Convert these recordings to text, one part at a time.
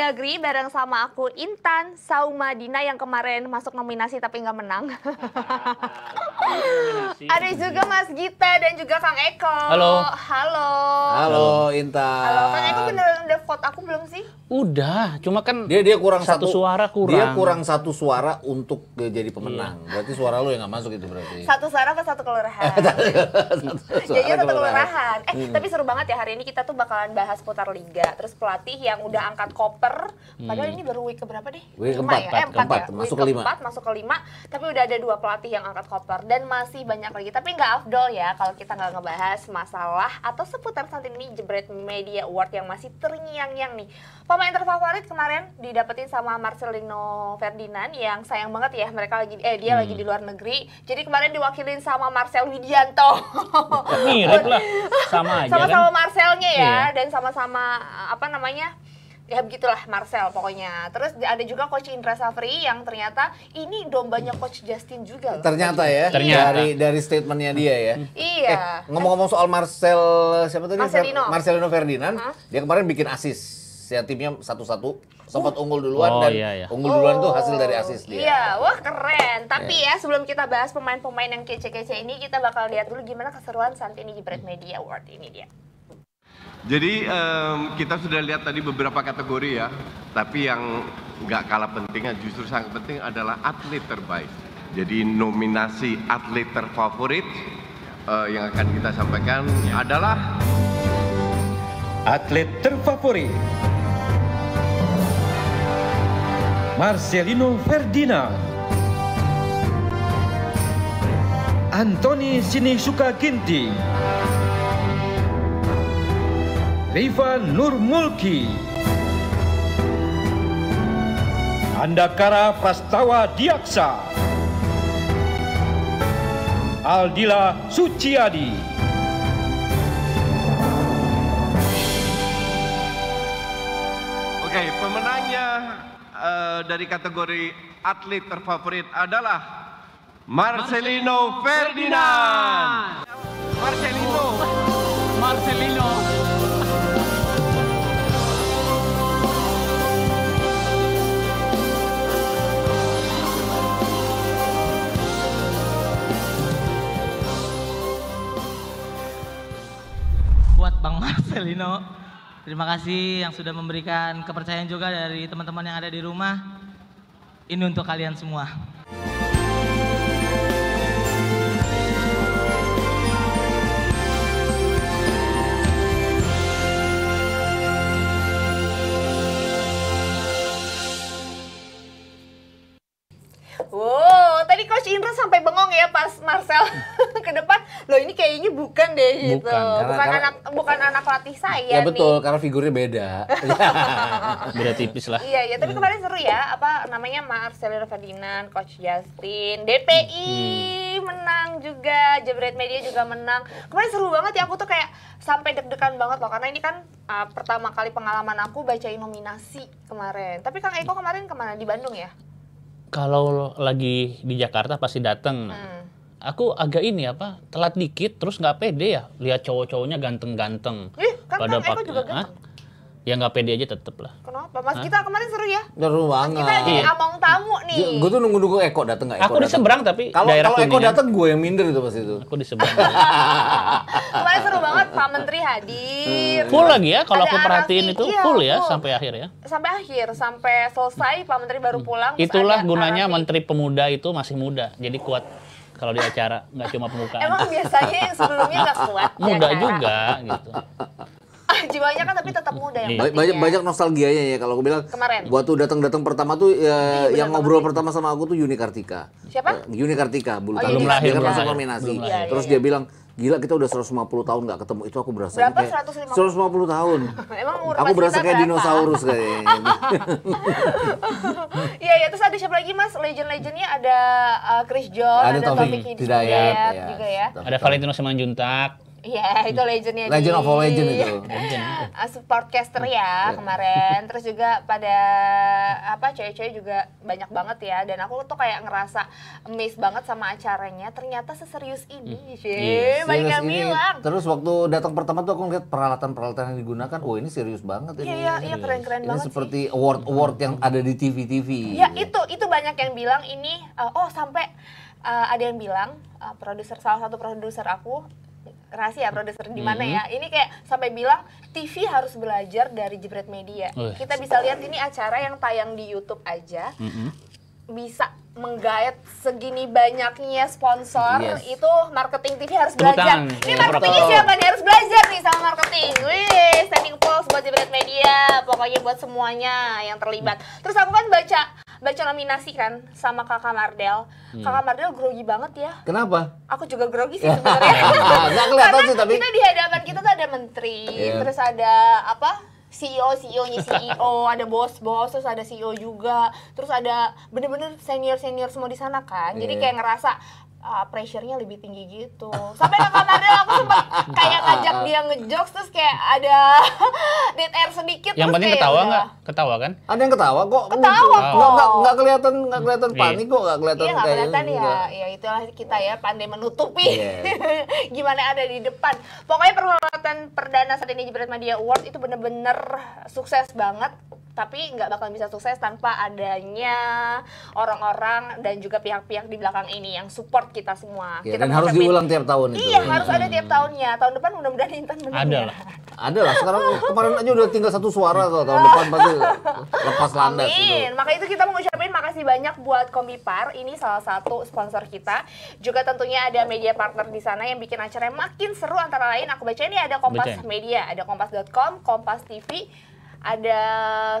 Mendagri bareng sama aku Intan Sauma Dina yang kemarin masuk nominasi tapi nggak menang. Ada juga Mas Gita dan juga Kang Eko. Halo. Halo. Halo Intan. Halo Kang Eko beneran udah vote aku belum sih? Udah, cuma kan dia dia kurang satu, satu suara kurang. Dia kurang satu suara untuk jadi pemenang. Iya. Berarti suara lu yang nggak masuk itu berarti. Satu suara apa satu kelurahan? Eh, satu suara satu kelurahan. Eh, hmm. tapi seru banget ya hari ini kita tuh bakalan bahas putar liga, terus pelatih yang udah angkat koper. Hmm. Padahal hmm. ini baru week berapa deh? Week keempat, ya? eh, keempat, ya? masuk ke lima. masuk ke lima. Tapi udah ada dua pelatih yang angkat koper dan masih banyak lagi. Tapi nggak afdol ya kalau kita nggak ngebahas masalah atau seputar saat ini jebret media award yang masih terngiang-ngiang nih pemain terfavorit kemarin didapetin sama Marcelino Ferdinand yang sayang banget ya mereka lagi eh dia hmm. lagi di hmm. luar negeri. Jadi kemarin diwakilin sama Marcel Widianto. Mirip lah. Sama aja. Sama-sama kan? Marcelnya ya yeah. dan sama-sama apa namanya? ya begitulah Marcel pokoknya. Terus ada juga coach Indra Safri yang ternyata ini dombanya coach Justin juga. Loh. Ternyata ya ternyata. dari dari statementnya dia ya. Iya. Eh, ngomong-ngomong soal Marcel siapa tadi? Marcelino. Marcelino Ferdinand, huh? dia kemarin bikin asis ya timnya satu-satu sempat oh. unggul duluan oh, dan iya, iya. unggul duluan oh. tuh hasil dari oh. asis dia. Iya, wah keren. Tapi yeah. ya sebelum kita bahas pemain-pemain yang kece-kece ini kita bakal lihat dulu gimana keseruan saat ini di Brand Media Award ini dia. Jadi um, kita sudah lihat tadi beberapa kategori ya, tapi yang nggak kalah pentingnya justru sangat penting adalah atlet terbaik. Jadi nominasi atlet terfavorit uh, yang akan kita sampaikan ya. adalah atlet terfavorit Marcelino Ferdinand, Antoni Sinisuka Ginting, Riva Nur Mulki, Andakara Prastawa Diaksa, Aldila Suciadi, uh, dari kategori atlet terfavorit adalah Marcelino Ferdinand. Marcelino. Marcelino. Buat Bang Marcelino. Terima kasih yang sudah memberikan kepercayaan juga dari teman-teman yang ada di rumah. Ini untuk kalian semua. Coach Indra sampai bengong ya pas Marcel ke depan, loh ini kayaknya bukan deh gitu. Bukan, bukan karena, anak bukan anak latih saya. Ya betul, karena figurnya beda. beda tipis lah. Iya, iya tapi hmm. kemarin seru ya apa namanya Marcel Ferdinand, Coach Justin, DPI hmm. menang juga, Jabret Media juga menang. Kemarin seru banget ya aku tuh kayak sampai deg-degan banget loh karena ini kan uh, pertama kali pengalaman aku bacain nominasi kemarin. Tapi Kang Eko kemarin kemana di Bandung ya? kalau lagi di Jakarta pasti datang. Hmm. Aku agak ini apa telat dikit terus nggak pede ya lihat cowok-cowoknya ganteng-ganteng. Ih, kan pada kan Eko juga ganteng. Ya nggak pede aja tetep lah. Kenapa? Mas kita kemarin seru ya? Seru banget. Mas kita jadi iya. among tamu nih. Gue tuh nunggu-nunggu Eko dateng nggak? Aku di seberang tapi kalau kalau Eko dateng gue yang minder itu pasti itu. Aku di seberang. kemarin seru banget Pak Menteri hadir. Full lagi ya kalau aku perhatiin itu iya, full ya full. sampai akhir ya. Sampai akhir sampai selesai Pak Menteri baru hmm. pulang. Itulah gunanya arasi. Menteri Pemuda itu masih muda jadi kuat kalau di acara nggak cuma pembukaan. Emang biasanya yang sebelumnya nggak kuat. Muda juga gitu. jiwanya kan tapi tetap muda yang banyak, banyak, banyak nostalgianya ya kalau aku bilang. Kemarin. Waktu datang-datang pertama tuh ya, yang ngobrol banget. pertama sama aku tuh Yuni Kartika. Siapa? Uh, Yuni Kartika, bulu oh, kan belum lahir, dia kan langsung nominasi. Terus dia bilang, gila kita udah 150 tahun gak ketemu itu aku berasa berapa kayak 150, 150 tahun emang umur aku berasa kayak dinosaurus kayak iya ya terus ada siapa lagi mas legend-legendnya ada uh, Chris John ada, ada Taufik Hidayat ya. ya. ada Valentino Simanjuntak Iya, hmm. itu legendnya. Legend of all legend itu. Legend. Uh, ah, podcaster ya iya. kemarin. Terus juga pada apa cewek-cewek juga banyak banget ya. Dan aku tuh kayak ngerasa miss banget sama acaranya. Ternyata seserius ini sih. Yes. Banyak yang bilang. Terus waktu datang pertama tuh aku ngeliat peralatan-peralatan yang digunakan. Wah oh, ini serius banget ini. Iya, iya, iya keren-keren banget Ini seperti award-award yang ada di TV-TV. Iya, itu. Itu banyak yang bilang ini, uh, oh sampai uh, ada yang bilang, uh, produser salah satu produser aku rahasia produser di mana mm -hmm. ya. Ini kayak sampai bilang TV harus belajar dari jebret media. Uh. Kita bisa lihat ini acara yang tayang di YouTube aja. Mm -hmm. Bisa menggait segini banyaknya sponsor yes. itu marketing TV harus belajar. Tangan. Ini iya, marketingnya siapa nih harus belajar nih sama marketing. Wih, standing applause buat Jebret Media, pokoknya buat semuanya yang terlibat. Terus aku kan baca baca nominasi kan sama kakak Mardel. Hmm. Kakak Mardel grogi banget ya. Kenapa? Aku juga grogi sih sebenarnya. Enggak kelihatan sih tapi. Kita di hadapan kita tuh ada menteri, yeah. terus ada apa? CEO, CEO-nya CEO, ada bos-bos, terus ada CEO juga, terus ada bener-bener senior-senior semua di sana kan. Yeah. Jadi iya. kayak ngerasa uh, pressure-nya lebih tinggi gitu. Sampai nonton Ariel aku sempat kayak ngajak dia ngejokes terus kayak ada dead air sedikit. Yang penting ketawa nggak? Ketawa kan? Ada yang ketawa kok. Ketawa kok. Nggak, nggak, nggak kelihatan nggak kelihatan iya. panik kok nggak kelihatan. Iya nggak kelihatan ya. Ya itulah kita ya pandai menutupi yeah. gimana ada di depan. Pokoknya perhelatan perdana saat ini di Media Award itu bener-bener sukses banget tapi nggak bakal bisa sukses tanpa adanya orang-orang dan juga pihak-pihak di belakang ini yang support kita semua. Ya, kita dan harus diulang tiap tahun itu. Iya, hmm. harus ada hmm. tiap tahunnya. Tahun depan mudah-mudahan Intan menang. Ada lah. Ada lah. Sekarang kemarin aja udah tinggal satu suara tuh. Tahun depan pasti lepas landas. Amin. Gitu. Maka itu kita mengucapkan makasih banyak buat Kombipar. Ini salah satu sponsor kita. Juga tentunya ada media partner di sana yang bikin acaranya makin seru antara lain aku baca ini ya, ada Kompas Bacain. Media, ada kompas.com, Kompas TV, ada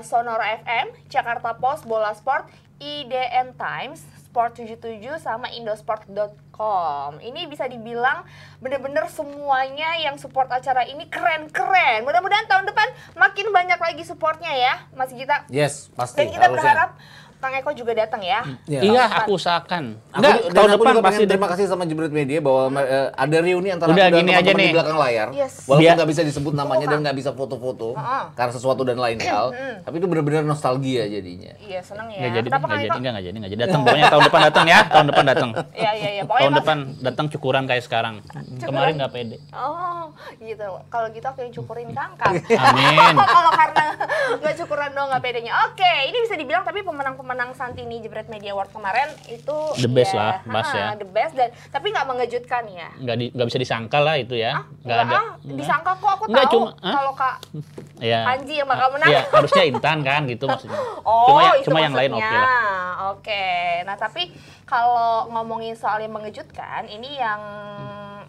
Sonora FM, Jakarta Post, Bola Sport, IDN Times, Sport 77 sama indosport.com. Ini bisa dibilang bener-bener semuanya yang support acara ini keren-keren. Mudah-mudahan tahun depan makin banyak lagi supportnya ya, Mas Gita. Yes, pasti. Dan kita berharap Kang Eko juga datang ya. Iya, iya depan. aku usahakan. Enggak, tahun depan juga pasti terima kasih sama Jebret Media bahwa uh, ada reuni antara Udah, aku dan teman-teman di belakang layar. Yes. Iya. Walaupun nggak bisa disebut namanya oh, dan nggak bisa foto-foto uh-huh. karena sesuatu dan lain hal, tapi itu benar-benar nostalgia jadinya. Iya, seneng ya. Gak jadi, nggak jadi, enggak jadi, enggak jadi. Datang pokoknya tahun depan datang ya, tahun depan datang. Iya, iya, iya. Tahun depan datang cukuran kayak sekarang. Kemarin nggak pede. Oh, gitu. Kalau gitu aku yang cukurin Kang Amin. Kalau karena nggak cukuran doang nggak pedenya. Oke, ini bisa dibilang tapi pemenang-pemenang menang Santini Jebret Media Award kemarin itu the ya, best lah, pas ya. The best dan tapi nggak mengejutkan ya. Nggak di, bisa disangka lah itu ya. Ah, nggak ada. Ah, disangka kok aku nggak, tahu cuma, ah. kalau Kak ya, Anji yang bakal menang. Ya, harusnya Intan kan gitu maksudnya. oh, cuma ya, itu cuma yang lain oke okay lah. Oke. Nah, tapi kalau ngomongin soal yang mengejutkan, ini yang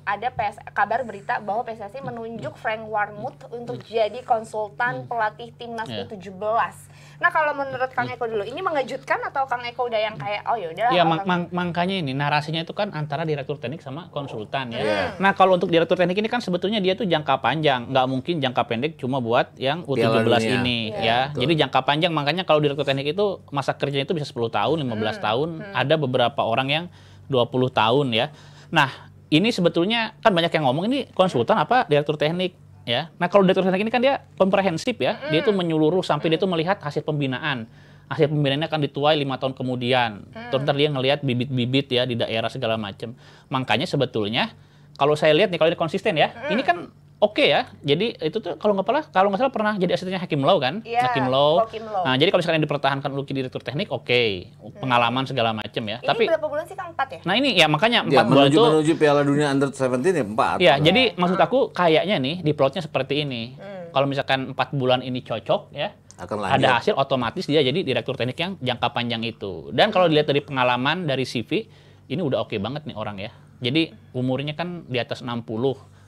ada PS, kabar berita bahwa PSSI menunjuk Frank Warmuth untuk hmm. jadi konsultan hmm. pelatih timnas iya. U17. Nah kalau menurut Kang Eko dulu, ini mengejutkan atau Kang Eko udah yang kayak oh yaudah? Iya, mak mak makanya ini narasinya itu kan antara direktur teknik sama konsultan ya. Yeah. Nah kalau untuk direktur teknik ini kan sebetulnya dia tuh jangka panjang, nggak mungkin jangka pendek cuma buat yang U17 ini yeah. ya. Betul. Jadi jangka panjang makanya kalau direktur teknik itu masa kerjanya itu bisa 10 tahun, 15 hmm. tahun, hmm. ada beberapa orang yang 20 tahun ya. Nah, ini sebetulnya kan banyak yang ngomong ini konsultan apa direktur teknik ya. Nah kalau direktur teknik ini kan dia komprehensif ya, dia itu hmm. menyeluruh sampai dia itu hmm. melihat hasil pembinaan. Hasil pembinaannya akan dituai lima tahun kemudian. Mm. Terus dia ngelihat bibit-bibit ya di daerah segala macam. Makanya sebetulnya kalau saya lihat nih kalau ini konsisten ya, hmm. ini kan oke okay ya. Jadi itu tuh kalau nggak salah kalau nggak salah pernah jadi asistennya Hakim Law kan? Yeah, Hakim Law. Hakim Law. Nah, jadi kalau misalkan yang dipertahankan luki direktur teknik oke, okay. Hmm. pengalaman segala macam ya. Ini Tapi berapa bulan sih Kang? 4 ya? Nah, ini ya makanya 4 ya, bulan menuju, itu menuju Piala Dunia Under 17 ya 4. Ya, nah. jadi iya. maksud aku kayaknya nih di plotnya seperti ini. Hmm. Kalau misalkan 4 bulan ini cocok ya, akan lanjut. ada hasil otomatis dia jadi direktur teknik yang jangka panjang itu. Dan kalau dilihat dari pengalaman dari CV, ini udah oke okay banget nih orang ya. Jadi umurnya kan di atas 60,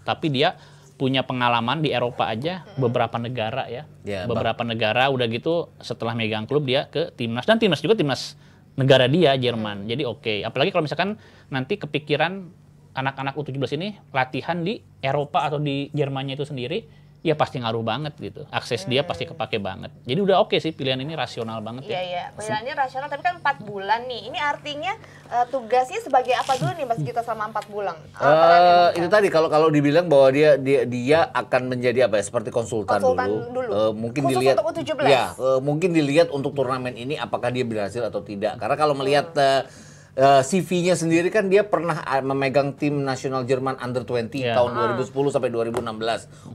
tapi dia punya pengalaman di Eropa aja beberapa negara ya. ya beberapa bang. negara udah gitu setelah megang klub dia ke timnas dan timnas juga timnas negara dia Jerman. Hmm. Jadi oke. Okay. Apalagi kalau misalkan nanti kepikiran anak-anak U17 ini latihan di Eropa atau di Jermannya itu sendiri ya pasti ngaruh banget gitu. Akses hmm. dia pasti kepake banget. Jadi udah oke okay sih pilihan ini rasional banget ya. iya, ya. Iya, Pilihannya rasional tapi kan 4 bulan nih. Ini artinya uh, tugasnya sebagai apa dulu nih Mas kita sama 4 bulan? Uh, uh itu tadi kalau kalau dibilang bahwa dia dia dia akan menjadi apa ya seperti konsultan, konsultan dulu. dulu. Uh, mungkin Khusus dilihat untuk U17. Ya, uh, mungkin dilihat untuk turnamen ini apakah dia berhasil atau tidak. Karena kalau melihat hmm. uh, Eh, CV-nya sendiri kan dia pernah ah, memegang tim nasional Jerman under 20 yeah. tahun 2010 sampai 2016.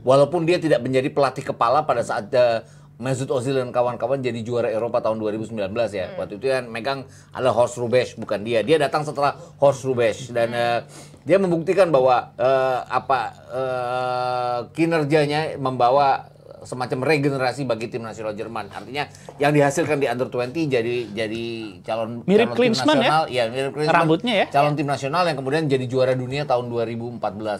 Walaupun dia tidak menjadi pelatih kepala pada saat uh, Mesut Ozil dan kawan-kawan jadi juara Eropa tahun 2019 ya. Hmm. Waktu itu kan megang adalah Horst Rubesch bukan dia. Dia datang setelah Horst Rubesch dan uh, dia membuktikan bahwa uh, apa uh, kinerjanya membawa semacam regenerasi bagi tim nasional Jerman. Artinya yang dihasilkan di under 20 jadi jadi calon mirip calon tim ya? nasional, ya? ya mirip rambutnya ya. Calon tim nasional yang kemudian jadi juara dunia tahun 2014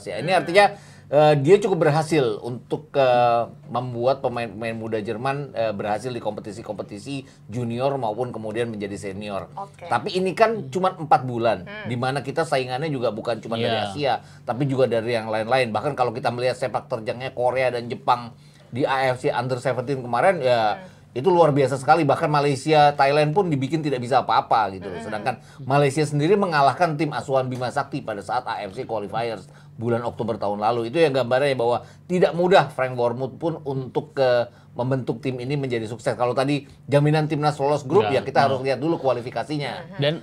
ya. Ini hmm. artinya uh, dia cukup berhasil untuk uh, membuat pemain-pemain muda Jerman uh, berhasil di kompetisi-kompetisi junior maupun kemudian menjadi senior. Okay. Tapi ini kan cuma empat bulan, hmm. di mana kita saingannya juga bukan cuma yeah. dari iya. Asia, tapi juga dari yang lain-lain. Bahkan kalau kita melihat sepak terjangnya Korea dan Jepang di AFC Under 17 kemarin ya hmm. itu luar biasa sekali bahkan Malaysia Thailand pun dibikin tidak bisa apa-apa gitu hmm. sedangkan Malaysia sendiri mengalahkan tim asuhan Bima Sakti pada saat AFC qualifiers bulan Oktober tahun lalu itu yang gambarnya bahwa tidak mudah Frank Wormuth pun untuk ke membentuk tim ini menjadi sukses kalau tadi jaminan timnas lolos grup ya, ya kita hmm. harus mm. lihat dulu kualifikasinya mm-hmm. dan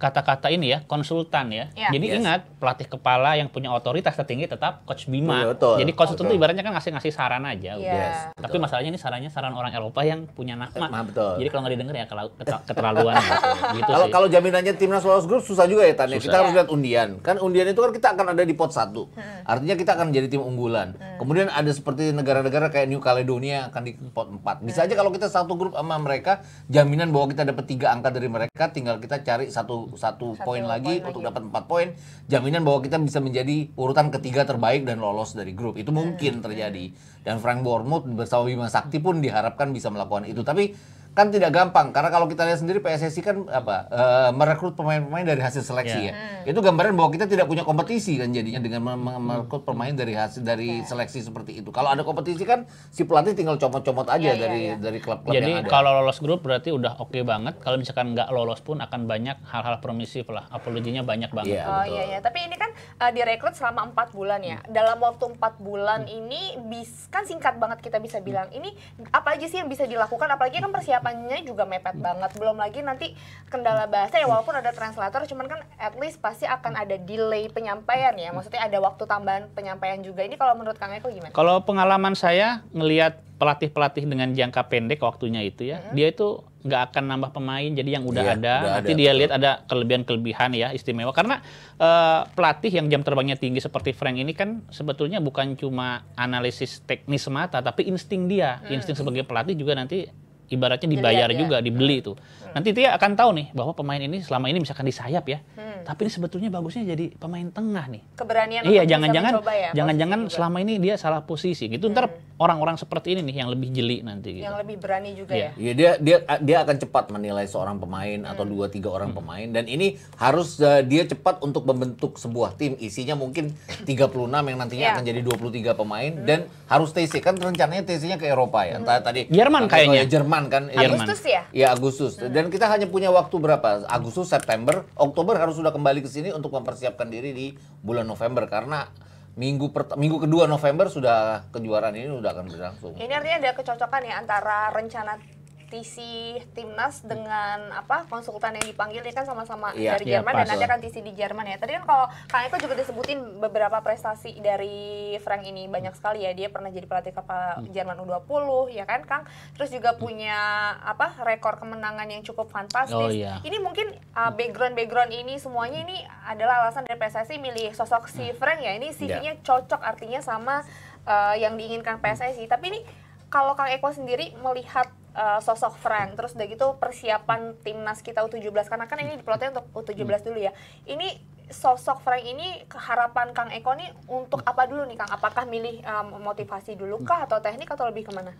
kata-kata ini ya konsultan ya. ya. Jadi yes. ingat pelatih kepala yang punya otoritas tertinggi tetap coach Bima. Ya, betul. Jadi konsultan itu ibaratnya kan ngasih-ngasih saran aja. Yeah. Yes. Tapi betul. masalahnya ini sarannya saran orang Eropa yang punya nakma. Nah, betul. Jadi kalau nggak didengar ya keterlaluan gitu. gitu kalau kalau jaminannya timnas lolos grup susah juga ya Tanya. Susah. Kita harus lihat undian. Kan undian itu kan kita akan ada di pot satu. Hmm. Artinya kita akan jadi tim unggulan. Hmm. Kemudian ada seperti negara-negara kayak New Caledonia akan di pot empat Bisa hmm. aja kalau kita satu grup sama mereka jaminan bahwa kita dapat tiga angka dari mereka tinggal kita cari satu satu, poin lagi point untuk dapat empat poin jaminan bahwa kita bisa menjadi urutan ketiga terbaik dan lolos dari grup itu mungkin hmm, terjadi hmm. dan Frank Bournemouth bersama Bima Sakti pun diharapkan bisa melakukan itu tapi kan tidak gampang karena kalau kita lihat sendiri PSSI kan apa uh, merekrut pemain-pemain dari hasil seleksi yeah. ya. Itu gambaran bahwa kita tidak punya kompetisi kan jadinya dengan merekrut pemain dari hasil dari yeah. seleksi seperti itu. Kalau ada kompetisi kan si pelatih tinggal comot-comot aja yeah, ya, dari yeah, yeah. dari klub-klub Jadi yang ada. kalau lolos grup berarti udah oke okay banget. Kalau misalkan nggak lolos pun akan banyak hal-hal permisif lah. Apologinya banyak banget. Yeah, oh betul. iya iya, tapi ini kan uh, direkrut selama empat bulan ya. Hmm. Dalam waktu empat bulan hmm. ini bis kan singkat banget kita bisa bilang. Hmm. Ini apa aja sih yang bisa dilakukan apalagi kan persiapan persiapannya juga mepet banget. Belum lagi nanti kendala bahasa ya walaupun ada translator cuman kan at least pasti akan ada delay penyampaian ya. Maksudnya ada waktu tambahan penyampaian juga. Ini kalau menurut Kang Eko gimana? Kalau pengalaman saya ngelihat pelatih-pelatih dengan jangka pendek waktunya itu ya, hmm dia itu nggak akan nambah pemain. Jadi yang udah iya, ada, udah nanti ada. dia lihat ada kelebihan-kelebihan ya istimewa. Karena uh, pelatih yang jam terbangnya tinggi seperti Frank ini kan sebetulnya bukan cuma analisis teknis mata, tapi insting dia, mm. insting sebagai pelatih juga nanti ibaratnya iya, dibayar iya, iya. juga, dibeli itu. Hmm. Nanti dia akan tahu nih bahwa pemain ini selama ini misalkan di sayap ya. Hmm. Tapi ini sebetulnya bagusnya jadi pemain tengah nih. Keberanian Iya, jangan-jangan jangan ya, jangan-jangan selama ini dia salah posisi gitu. Hmm. Ntar orang-orang seperti ini nih yang lebih jeli nanti gitu. Yang lebih berani juga ya. Iya, dia dia dia akan cepat menilai seorang pemain hmm. atau dua tiga orang hmm. pemain dan ini harus uh, dia cepat untuk membentuk sebuah tim isinya mungkin 36 yang nantinya yeah. akan jadi 23 pemain hmm. dan harus TC kan rencananya TC-nya ke Eropa ya. Hmm. Tadi Jerman kayaknya. Jerman Jerman kan Agustus ya Iya Agustus hmm. dan kita hanya punya waktu berapa Agustus September Oktober harus sudah kembali ke sini untuk mempersiapkan diri di bulan November karena minggu pertama, minggu kedua November sudah kejuaraan ini sudah akan berlangsung ini artinya ada kecocokan ya antara rencana TC timnas dengan apa konsultan yang dipanggil ini ya kan sama-sama iya, dari iya, Jerman pas, dan nanti akan TC di Jerman ya. Tadi kan kalau Kang Eko juga disebutin beberapa prestasi dari Frank ini banyak sekali ya. Dia pernah jadi pelatih kepala hmm. Jerman U20 ya kan Kang. Terus juga punya hmm. apa rekor kemenangan yang cukup fantastis. Oh, iya. Ini mungkin uh, background-background ini semuanya ini adalah alasan dari PSSI milih sosok si hmm. Frank ya. Ini CV-nya iya. yeah. cocok artinya sama uh, yang diinginkan PSSI. Tapi ini kalau Kang Eko sendiri melihat uh, sosok Frank terus udah gitu persiapan timnas kita U17 karena kan ini diplotnya untuk U17 hmm. dulu ya ini sosok Frank ini keharapan Kang Eko nih untuk apa dulu nih Kang apakah milih um, motivasi dulu kah hmm. atau teknik atau lebih kemana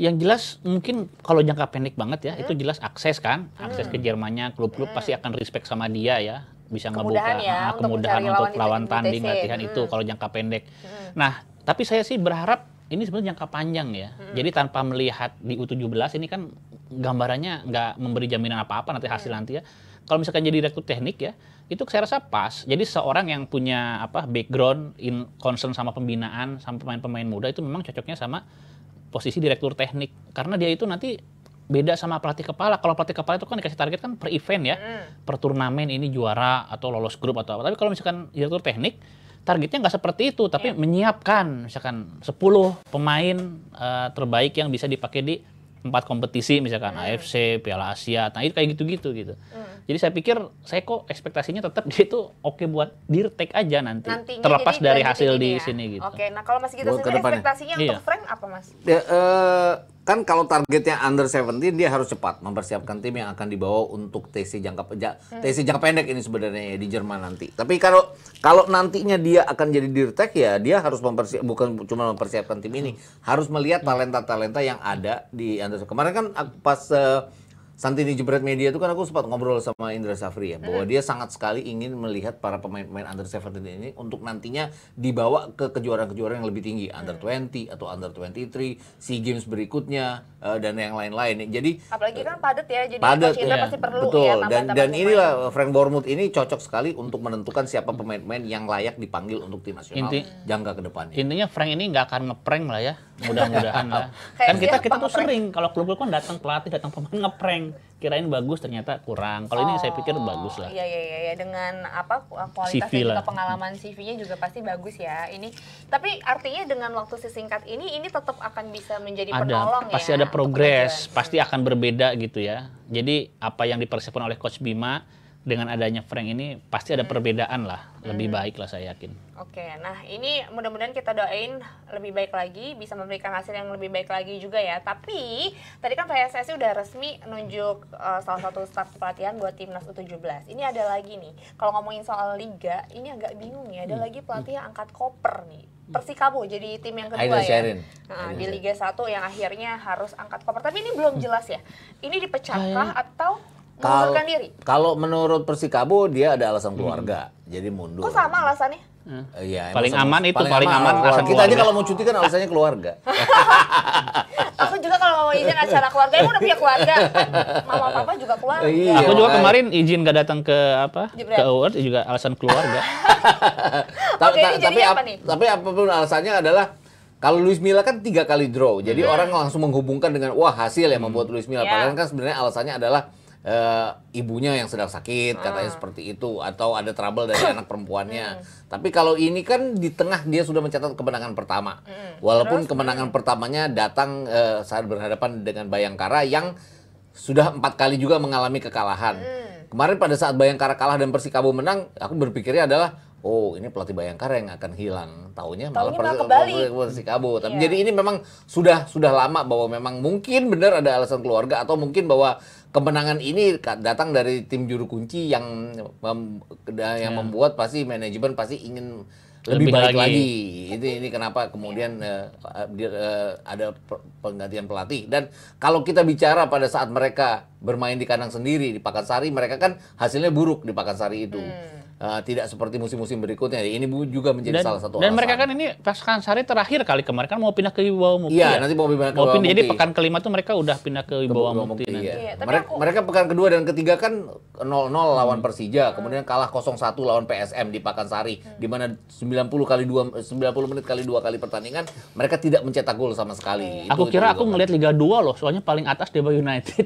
yang jelas mungkin kalau jangka pendek banget ya hmm. itu jelas akses kan akses hmm. ke Jermannya klub-klub hmm. pasti akan respect sama dia ya bisa kemudahan ngebuka ya, nah, kemudahan untuk lawan, lawan tanding latihan hmm. itu kalau jangka pendek hmm. nah tapi saya sih berharap ini sebenarnya jangka panjang ya. Hmm. Jadi tanpa melihat di U17 ini kan gambarannya nggak memberi jaminan apa-apa nanti hasil hmm. nanti ya. Kalau misalkan jadi direktur teknik ya, itu saya rasa pas. Jadi seorang yang punya apa background in concern sama pembinaan sama pemain-pemain muda itu memang cocoknya sama posisi direktur teknik karena dia itu nanti beda sama pelatih kepala. Kalau pelatih kepala itu kan dikasih target kan per event ya, hmm. per turnamen ini juara atau lolos grup atau apa. Tapi kalau misalkan direktur teknik targetnya nggak seperti itu, tapi yeah. menyiapkan misalkan 10 pemain uh, terbaik yang bisa dipakai di empat kompetisi misalkan hmm. AFC, Piala Asia, nah itu kayak gitu-gitu gitu. Hmm. Jadi saya pikir saya kok ekspektasinya tetap dia itu oke buat dirtek aja nanti Nantinya terlepas dari hasil di ya? sini gitu. Oke, nah kalau masih kita gitu ya? sendiri ekspektasinya iya. untuk Frank apa Mas? Ya, uh, kan kalau targetnya under 17 dia harus cepat mempersiapkan tim yang akan dibawa untuk TC jangka hmm. TC jangka pendek ini sebenarnya ya di Jerman nanti. Tapi kalau kalau nantinya dia akan jadi dirtek ya dia harus mempersiap bukan cuma mempersiapkan tim ini, harus melihat talenta-talenta yang ada di under. Kemarin kan ah, pas uh, Santini Jebret Media itu kan aku sempat ngobrol sama Indra Safri ya, bahwa dia sangat sekali ingin melihat para pemain-pemain under 17 ini untuk nantinya dibawa ke kejuaraan-kejuaraan yang lebih tinggi, under 20 mm. atau under 23, SEA Games berikutnya uh, dan yang lain-lain. Jadi apalagi kan eh, padat ya, jadi padat, kita ya. pasti perlu betul. ya dan dan inilah Frank Bormuth ini cocok sekali untuk menentukan siapa pemain-pemain yang layak dipanggil untuk tim nasional Inti, jangka ke depannya. Intinya Frank ini nggak akan ngeprank lah ya, mudah-mudahan lah. kan kita kita tuh sering kalau klub-klub kan datang pelatih datang pemain ngeprank kirain bagus ternyata kurang. Kalau oh, ini saya pikir oh, bagus lah. Iya iya iya dengan apa eh, kualitas CV juga pengalaman CV-nya juga pasti bagus ya. Ini tapi artinya dengan waktu sesingkat ini ini tetap akan bisa menjadi ada, penolong ya. Pasti ada progres, pasti akan berbeda gitu ya. Jadi apa yang dipersiapkan oleh coach Bima dengan adanya Frank ini pasti ada hmm. perbedaan lah, hmm. lebih baik lah saya yakin. Oke, nah ini mudah-mudahan kita doain lebih baik lagi, bisa memberikan hasil yang lebih baik lagi juga ya. Tapi tadi kan PSSI udah resmi nunjuk uh, salah satu staf pelatihan buat timnas U17. Ini ada lagi nih, kalau ngomongin soal liga, ini agak bingung ya. Ada hmm. lagi pelatih yang angkat koper nih. Persikabo jadi tim yang kedua ya. Nah, di Liga 1 yang akhirnya harus angkat koper. Tapi ini belum jelas ya. Ini dipecatkah atau kalau Kalau menurut Persikabo dia ada alasan keluarga, hmm. jadi mundur. Kok sama alasannya? Hmm. Ya, paling aman itu paling, aman, aman alasan kita aja kalau mau cuti kan alasannya keluarga. aku juga kalau mau izin acara keluarga, emang udah punya keluarga. Mama papa juga keluarga. Iya, aku juga kemarin izin gak datang ke apa ke award juga alasan keluarga. Ta okay, tapi apa nih? tapi apapun alasannya adalah kalau Luis Milla kan tiga kali draw, jadi hmm. orang langsung menghubungkan dengan wah hasil yang hmm. membuat Luis Milla. Yeah. Padahal kan sebenarnya alasannya adalah uh, ibunya yang sedang sakit katanya ah. seperti itu atau ada trouble dari anak perempuannya. Hmm. Tapi kalau ini kan di tengah dia sudah mencatat kemenangan pertama. Hmm. Walaupun Terus, kemenangan hmm. pertamanya datang uh, saat berhadapan dengan Bayangkara yang sudah empat kali juga mengalami kekalahan. Hmm. Kemarin pada saat Bayangkara kalah dan Persikabo menang, aku berpikirnya adalah oh ini pelatih Bayangkara yang akan hilang. tahunya malah Persikabo. ke Tapi iya. jadi ini memang sudah sudah lama bahwa memang mungkin benar ada alasan keluarga atau mungkin bahwa kemenangan ini datang dari tim juru kunci yang mem, yang yeah. membuat pasti manajemen pasti ingin lebih, lebih baik lagi. lagi. Itu ini kenapa kemudian uh, uh, ada penggantian pelatih dan kalau kita bicara pada saat mereka bermain di kandang sendiri di Pakansari mereka kan hasilnya buruk di Pakansari itu. Hmm uh, tidak seperti musim-musim berikutnya. Ini juga menjadi dan, salah satu Dan alasan. mereka kan ini Kansari terakhir kali kemarin kan mau pindah ke Wibawa Mukti. Iya, ya? nanti mau pindah ke Wibawa Mukti. Jadi pekan kelima tuh mereka udah pindah ke Wibawa Mukti. Iya. Ya, mereka, aku... mereka pekan kedua dan ketiga kan 0-0 lawan hmm. Persija, hmm. kemudian kalah 0-1 lawan PSM di Pakansari hmm. di mana 90 kali 2 90 menit kali dua kali pertandingan mereka tidak mencetak gol sama sekali. Iya. Itu, aku kira itu aku kan. ngelihat Liga 2 loh, soalnya paling atas Dewa United.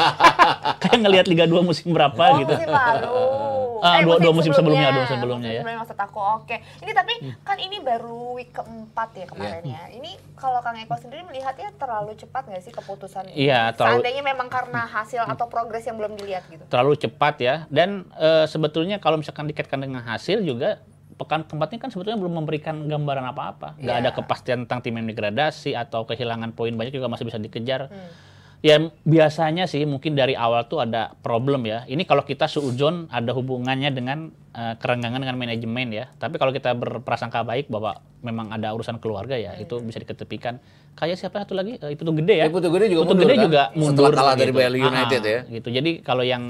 Kayak ngelihat Liga 2 musim berapa oh, gitu. Musim baru. Uh, eh, dua, dua musim sebelumnya, sebelumnya, dua musim sebelumnya ya. Sebelumnya maksud aku, oke. Okay. Ini tapi hmm. kan ini baru week keempat ya iya. kemarin yeah. ya. Ini kalau Kang Eko sendiri melihatnya terlalu cepat nggak sih keputusan ini? Iya, terlalu. Seandainya memang karena hasil hmm. atau progres yang belum dilihat gitu. Terlalu cepat ya. Dan uh, sebetulnya kalau misalkan dikaitkan dengan hasil juga pekan keempatnya kan sebetulnya belum memberikan gambaran apa-apa. Nggak -apa. Iya. yeah. ada kepastian tentang tim yang degradasi atau kehilangan poin banyak juga masih bisa dikejar. Hmm Ya biasanya sih mungkin dari awal tuh ada problem ya. Ini kalau kita seujon ada hubungannya dengan uh, kerenggangan dengan manajemen ya. Tapi kalau kita berprasangka baik bahwa memang ada urusan keluarga ya, hmm. itu iya. bisa diketepikan. Kayak siapa satu lagi? Uh, itu tuh gede ya. Itu gede juga mundur. Gede kan? juga mundur Setelah kalah gitu. dari Bali United Aha, ya. Gitu. Jadi kalau yang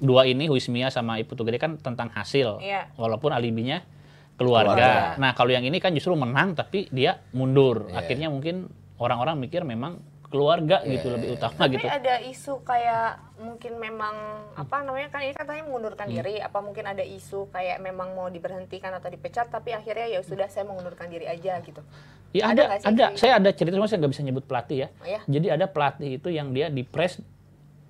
dua ini Huismia sama Ibu tuh gede kan tentang hasil. Yeah. Walaupun alibinya keluarga. keluarga. Nah, kalau yang ini kan justru menang tapi dia mundur. Yeah. Akhirnya mungkin orang-orang mikir memang keluarga yeah. gitu iya. lebih utama Tapi gitu. ada isu kayak mungkin memang apa namanya kan ini katanya mengundurkan hmm. diri apa mungkin ada isu kayak memang mau diberhentikan atau dipecat tapi akhirnya ya sudah saya mengundurkan diri aja gitu. Ya ada ada, ada. Gitu? saya ada cerita cuma saya nggak bisa nyebut pelatih ya. Oh, ya. Jadi ada pelatih itu yang dia di press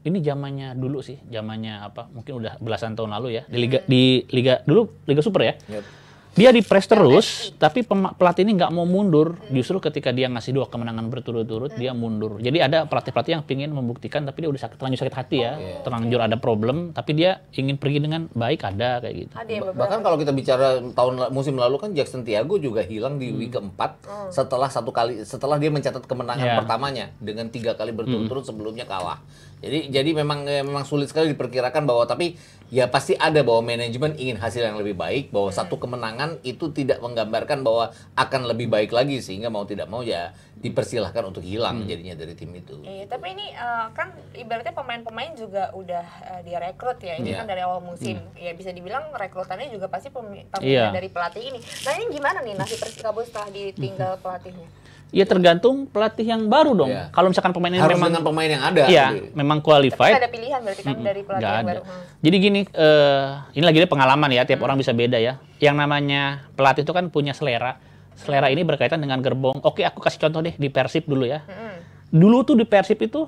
ini zamannya dulu sih, zamannya apa? Mungkin udah belasan tahun lalu ya di liga hmm. di liga dulu liga super ya. Yep dia di press terus, tapi pelatih ini nggak mau mundur. Justru ketika dia ngasih dua kemenangan berturut-turut, dia mundur. Jadi ada pelatih-pelatih yang ingin membuktikan, tapi dia udah sakit, terlanjur sakit hati ya, okay. terlanjur ada problem, tapi dia ingin pergi dengan baik ada kayak gitu. Ba bahkan kalau kita bicara tahun musim lalu kan Jackson Tiago juga hilang di week hmm. keempat hmm. setelah satu kali setelah dia mencatat kemenangan yeah. pertamanya dengan tiga kali berturut-turut hmm. sebelumnya kalah. Jadi jadi memang eh, memang sulit sekali diperkirakan bahwa tapi ya pasti ada bahwa manajemen ingin hasil yang lebih baik, bahwa iya. satu kemenangan itu tidak menggambarkan bahwa akan lebih baik lagi sehingga mau tidak mau ya dipersilahkan untuk hilang hmm. jadinya dari tim itu. Iya, tapi ini uh, kan ibaratnya pemain-pemain juga udah uh, eh, direkrut ya, ini yeah. kan dari awal musim. Hmm. Ya bisa dibilang rekrutannya juga pasti iya. pemain yeah. dari pelatih ini. Nah, ini gimana nih nasib Persikabo setelah ditinggal pelatihnya? Ya tergantung pelatih yang baru dong. Yeah. Kalau misalkan pemain yang memang dengan pemain yang ada. Iya, memang qualified. Tapi ada pilihan berarti kan mm -mm, dari pelatih yang ada. baru. Hmm. Jadi gini, uh, ini lagi deh pengalaman ya, tiap hmm. orang bisa beda ya. Yang namanya pelatih itu kan punya selera. Selera ini berkaitan dengan gerbong. Oke, aku kasih contoh deh di Persib dulu ya. Hmm. Dulu tuh di Persib itu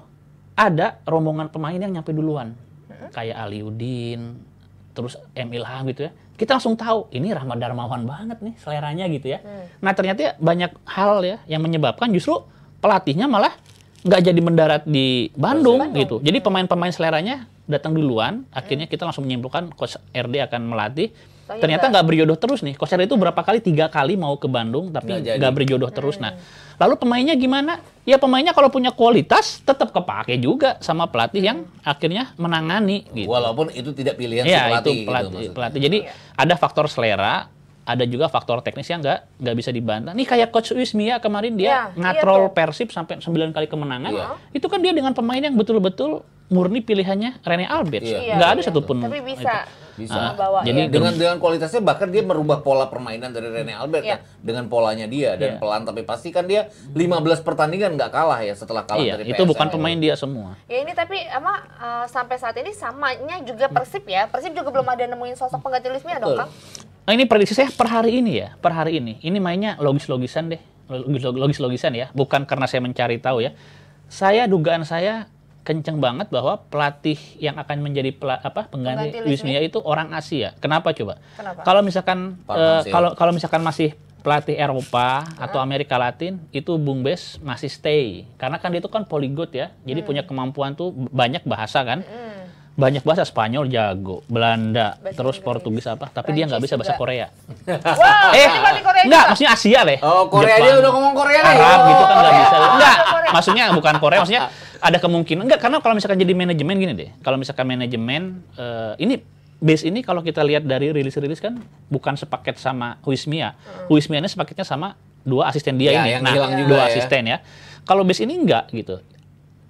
ada rombongan pemain yang nyampe duluan. Hmm. Kayak Aliudin, terus Emil Ham gitu ya kita langsung tahu ini Rahmat Darmawan banget nih seleranya gitu ya. Hmm. Nah ternyata banyak hal ya yang menyebabkan justru pelatihnya malah nggak jadi mendarat di Bandung, gitu. Jadi hmm. pemain-pemain seleranya datang duluan, akhirnya kita langsung menyimpulkan coach RD akan melatih ternyata nggak berjodoh terus nih. Koser itu berapa kali? Tiga kali mau ke Bandung tapi nggak berjodoh hmm. terus. Nah, lalu pemainnya gimana? Ya pemainnya kalau punya kualitas tetap kepake juga sama pelatih yang akhirnya menangani. Gitu. Walaupun itu tidak pilihan ya, si pelatih. Iya, itu pelatih, gitu, pelatih. Jadi ya. ada faktor selera, ada juga faktor teknis yang nggak nggak bisa dibantah. Nih kayak coach Wismia kemarin dia ya, ngatrol iya Persib sampai 9 kali kemenangan. Ya. Itu kan dia dengan pemain yang betul-betul murni pilihannya Rene Albert. Ya. Iya. Nggak ada iya. satupun. Tapi bisa. Itu bisa. Uh, jadi ya. dengan dengan kualitasnya bahkan dia merubah pola permainan dari Rene iya. Albert yeah. kan iya. dengan polanya dia dan yeah. pelan tapi pasti kan dia 15 pertandingan nggak kalah ya setelah kalah yeah, dari itu PSM. bukan ya. pemain dia semua. Ya ini tapi ama uh, sampai saat ini samanya juga Persib ya. Persib juga belum ada nemuin sosok pengganti Luis Mia dong, Kang. Nah, ini prediksi saya per hari ini ya, per hari ini. Ini mainnya logis-logisan deh. Logis-logisan ya, bukan karena saya mencari tahu ya. Saya dugaan saya kenceng banget bahwa pelatih yang akan menjadi pela, apa pengganti Wismia itu orang Asia. Kenapa coba? Kenapa? Kalau misalkan uh, kalau misalkan masih pelatih Eropa hmm. atau Amerika Latin itu Bung Bes masih stay karena kan dia itu kan poligot ya. Jadi hmm. punya kemampuan tuh banyak bahasa kan. Hmm banyak bahasa Spanyol jago, Belanda, bahasa terus Inggris. Portugis apa, tapi Prancis dia nggak bisa bahasa Korea. Wow, eh, Korea maksudnya Asia deh. Oh, Korea Jepang, dia udah ngomong Korea Arab Oh, gitu kan nggak oh. bisa. Enggak, maksudnya bukan Korea, maksudnya ah. ada kemungkinan enggak karena kalau misalkan jadi manajemen gini deh. Kalau misalkan manajemen uh, ini base ini kalau kita lihat dari rilis-rilis kan bukan sepaket sama Huismia. Hmm. Huismia ini sepaketnya sama dua asisten dia ya, ini. Yang nah, juga dua ya. asisten ya. Kalau base ini enggak gitu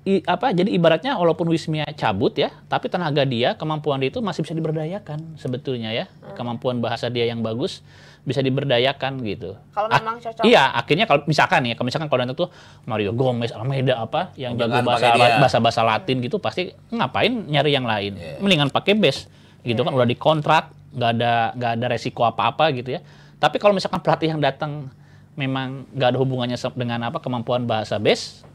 i, apa jadi ibaratnya walaupun Wismia cabut ya, tapi tenaga dia, kemampuan dia itu masih bisa diberdayakan sebetulnya ya. Hmm. Kemampuan bahasa dia yang bagus bisa diberdayakan gitu. Kalau memang cocok. Iya, akhirnya kalau misalkan ya, kalau misalkan kalau nanti tuh Mario Gomez, Almeida apa yang jago kan bahasa bahasa bahasa Latin gitu pasti ngapain nyari yang lain? Yeah. Mendingan pakai base gitu yeah. kan iya. udah dikontrak, nggak ada nggak ada resiko apa-apa gitu ya. Tapi kalau misalkan pelatih yang datang memang nggak ada hubungannya dengan apa kemampuan bahasa base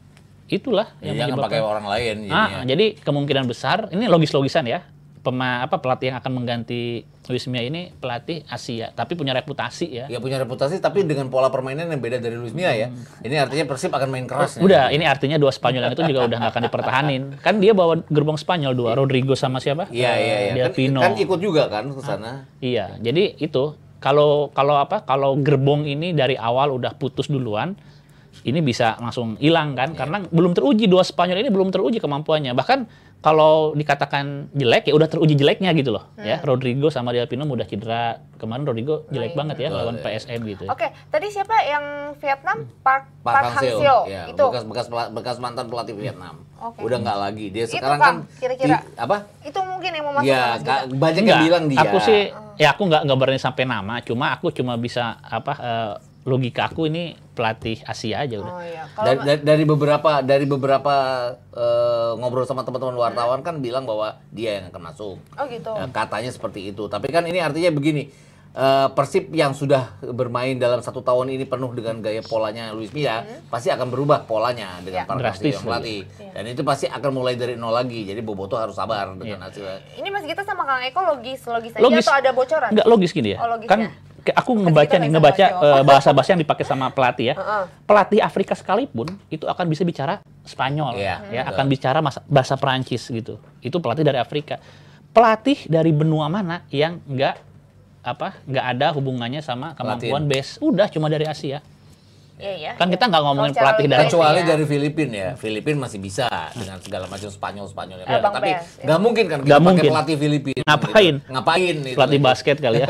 itulah yang, yang iya, pakai orang lain. Ah, ah, jadi kemungkinan besar ini logis-logisan ya. Pema, apa pelatih yang akan mengganti Luis Mia ini pelatih Asia tapi punya reputasi ya. Iya punya reputasi tapi dengan pola permainan yang beda dari Luis Mia ya. Hmm. Ini artinya Persib akan main keras. Ya. Udah, ini artinya dua Spanyol yang itu juga udah nggak akan dipertahanin. Kan dia bawa gerbong Spanyol dua, Rodrigo sama siapa? Iya iya iya. Kan, kan ikut juga kan ke ah, sana. Ah, iya, jadi itu kalau kalau apa? Kalau gerbong ini dari awal udah putus duluan, ini bisa langsung hilang kan yeah. karena belum teruji dua Spanyol ini belum teruji kemampuannya bahkan kalau dikatakan jelek ya udah teruji jeleknya gitu loh ya. hmm. ya Rodrigo sama Pino mudah cedera kemarin Rodrigo jelek banget ya lawan iya. PSM gitu ya. oke okay. tadi siapa yang Vietnam Park Park, Park Hang Seo ya, itu bekas bekas bekas mantan pelatih Vietnam okay. udah nggak lagi dia itu sekarang kan kira-kira di, apa itu mungkin yang mau masuk ya banyak yang bilang dia aku sih ya aku nggak nggak berani sampai nama cuma aku cuma bisa apa uh, logika aku ini pelatih Asia aja udah. Oh, iya. dari, dari, dari beberapa dari beberapa uh, ngobrol sama teman-teman wartawan kan bilang bahwa dia yang akan masuk. Oh gitu. Uh, katanya seperti itu. Tapi kan ini artinya begini. Uh, Persib yang sudah bermain dalam satu tahun ini penuh dengan gaya polanya Luis Milla hmm. pasti akan berubah polanya dengan ya. para yang pelatih ya. dan itu pasti akan mulai dari nol lagi jadi Boboto harus sabar dengan ya. hasilnya ini masih kita sama Kang Eko logis logis aja atau ada bocoran nggak logis gini ya oh, kan aku ngebaca nih ngebaca eh, bahasa-bahasa yang dipakai sama pelatih ya. Pelatih Afrika sekalipun itu akan bisa bicara Spanyol yeah, ya, akan bicara bahasa Perancis gitu. Itu pelatih dari Afrika. Pelatih dari benua mana yang nggak apa nggak ada hubungannya sama kemampuan base? Udah cuma dari Asia. Iya, iya. Kan kita nggak ngomongin Kalo pelatih dari kecuali iya. dari Filipina ya. Filipina masih bisa dengan segala macam Spanyol Spanyol ya, eh, Tapi iya. nggak mungkin kan kita pakai pelatih Filipina. Ngapain? Gitu. Ngapain itu. Pelatih gitu. basket kali ya.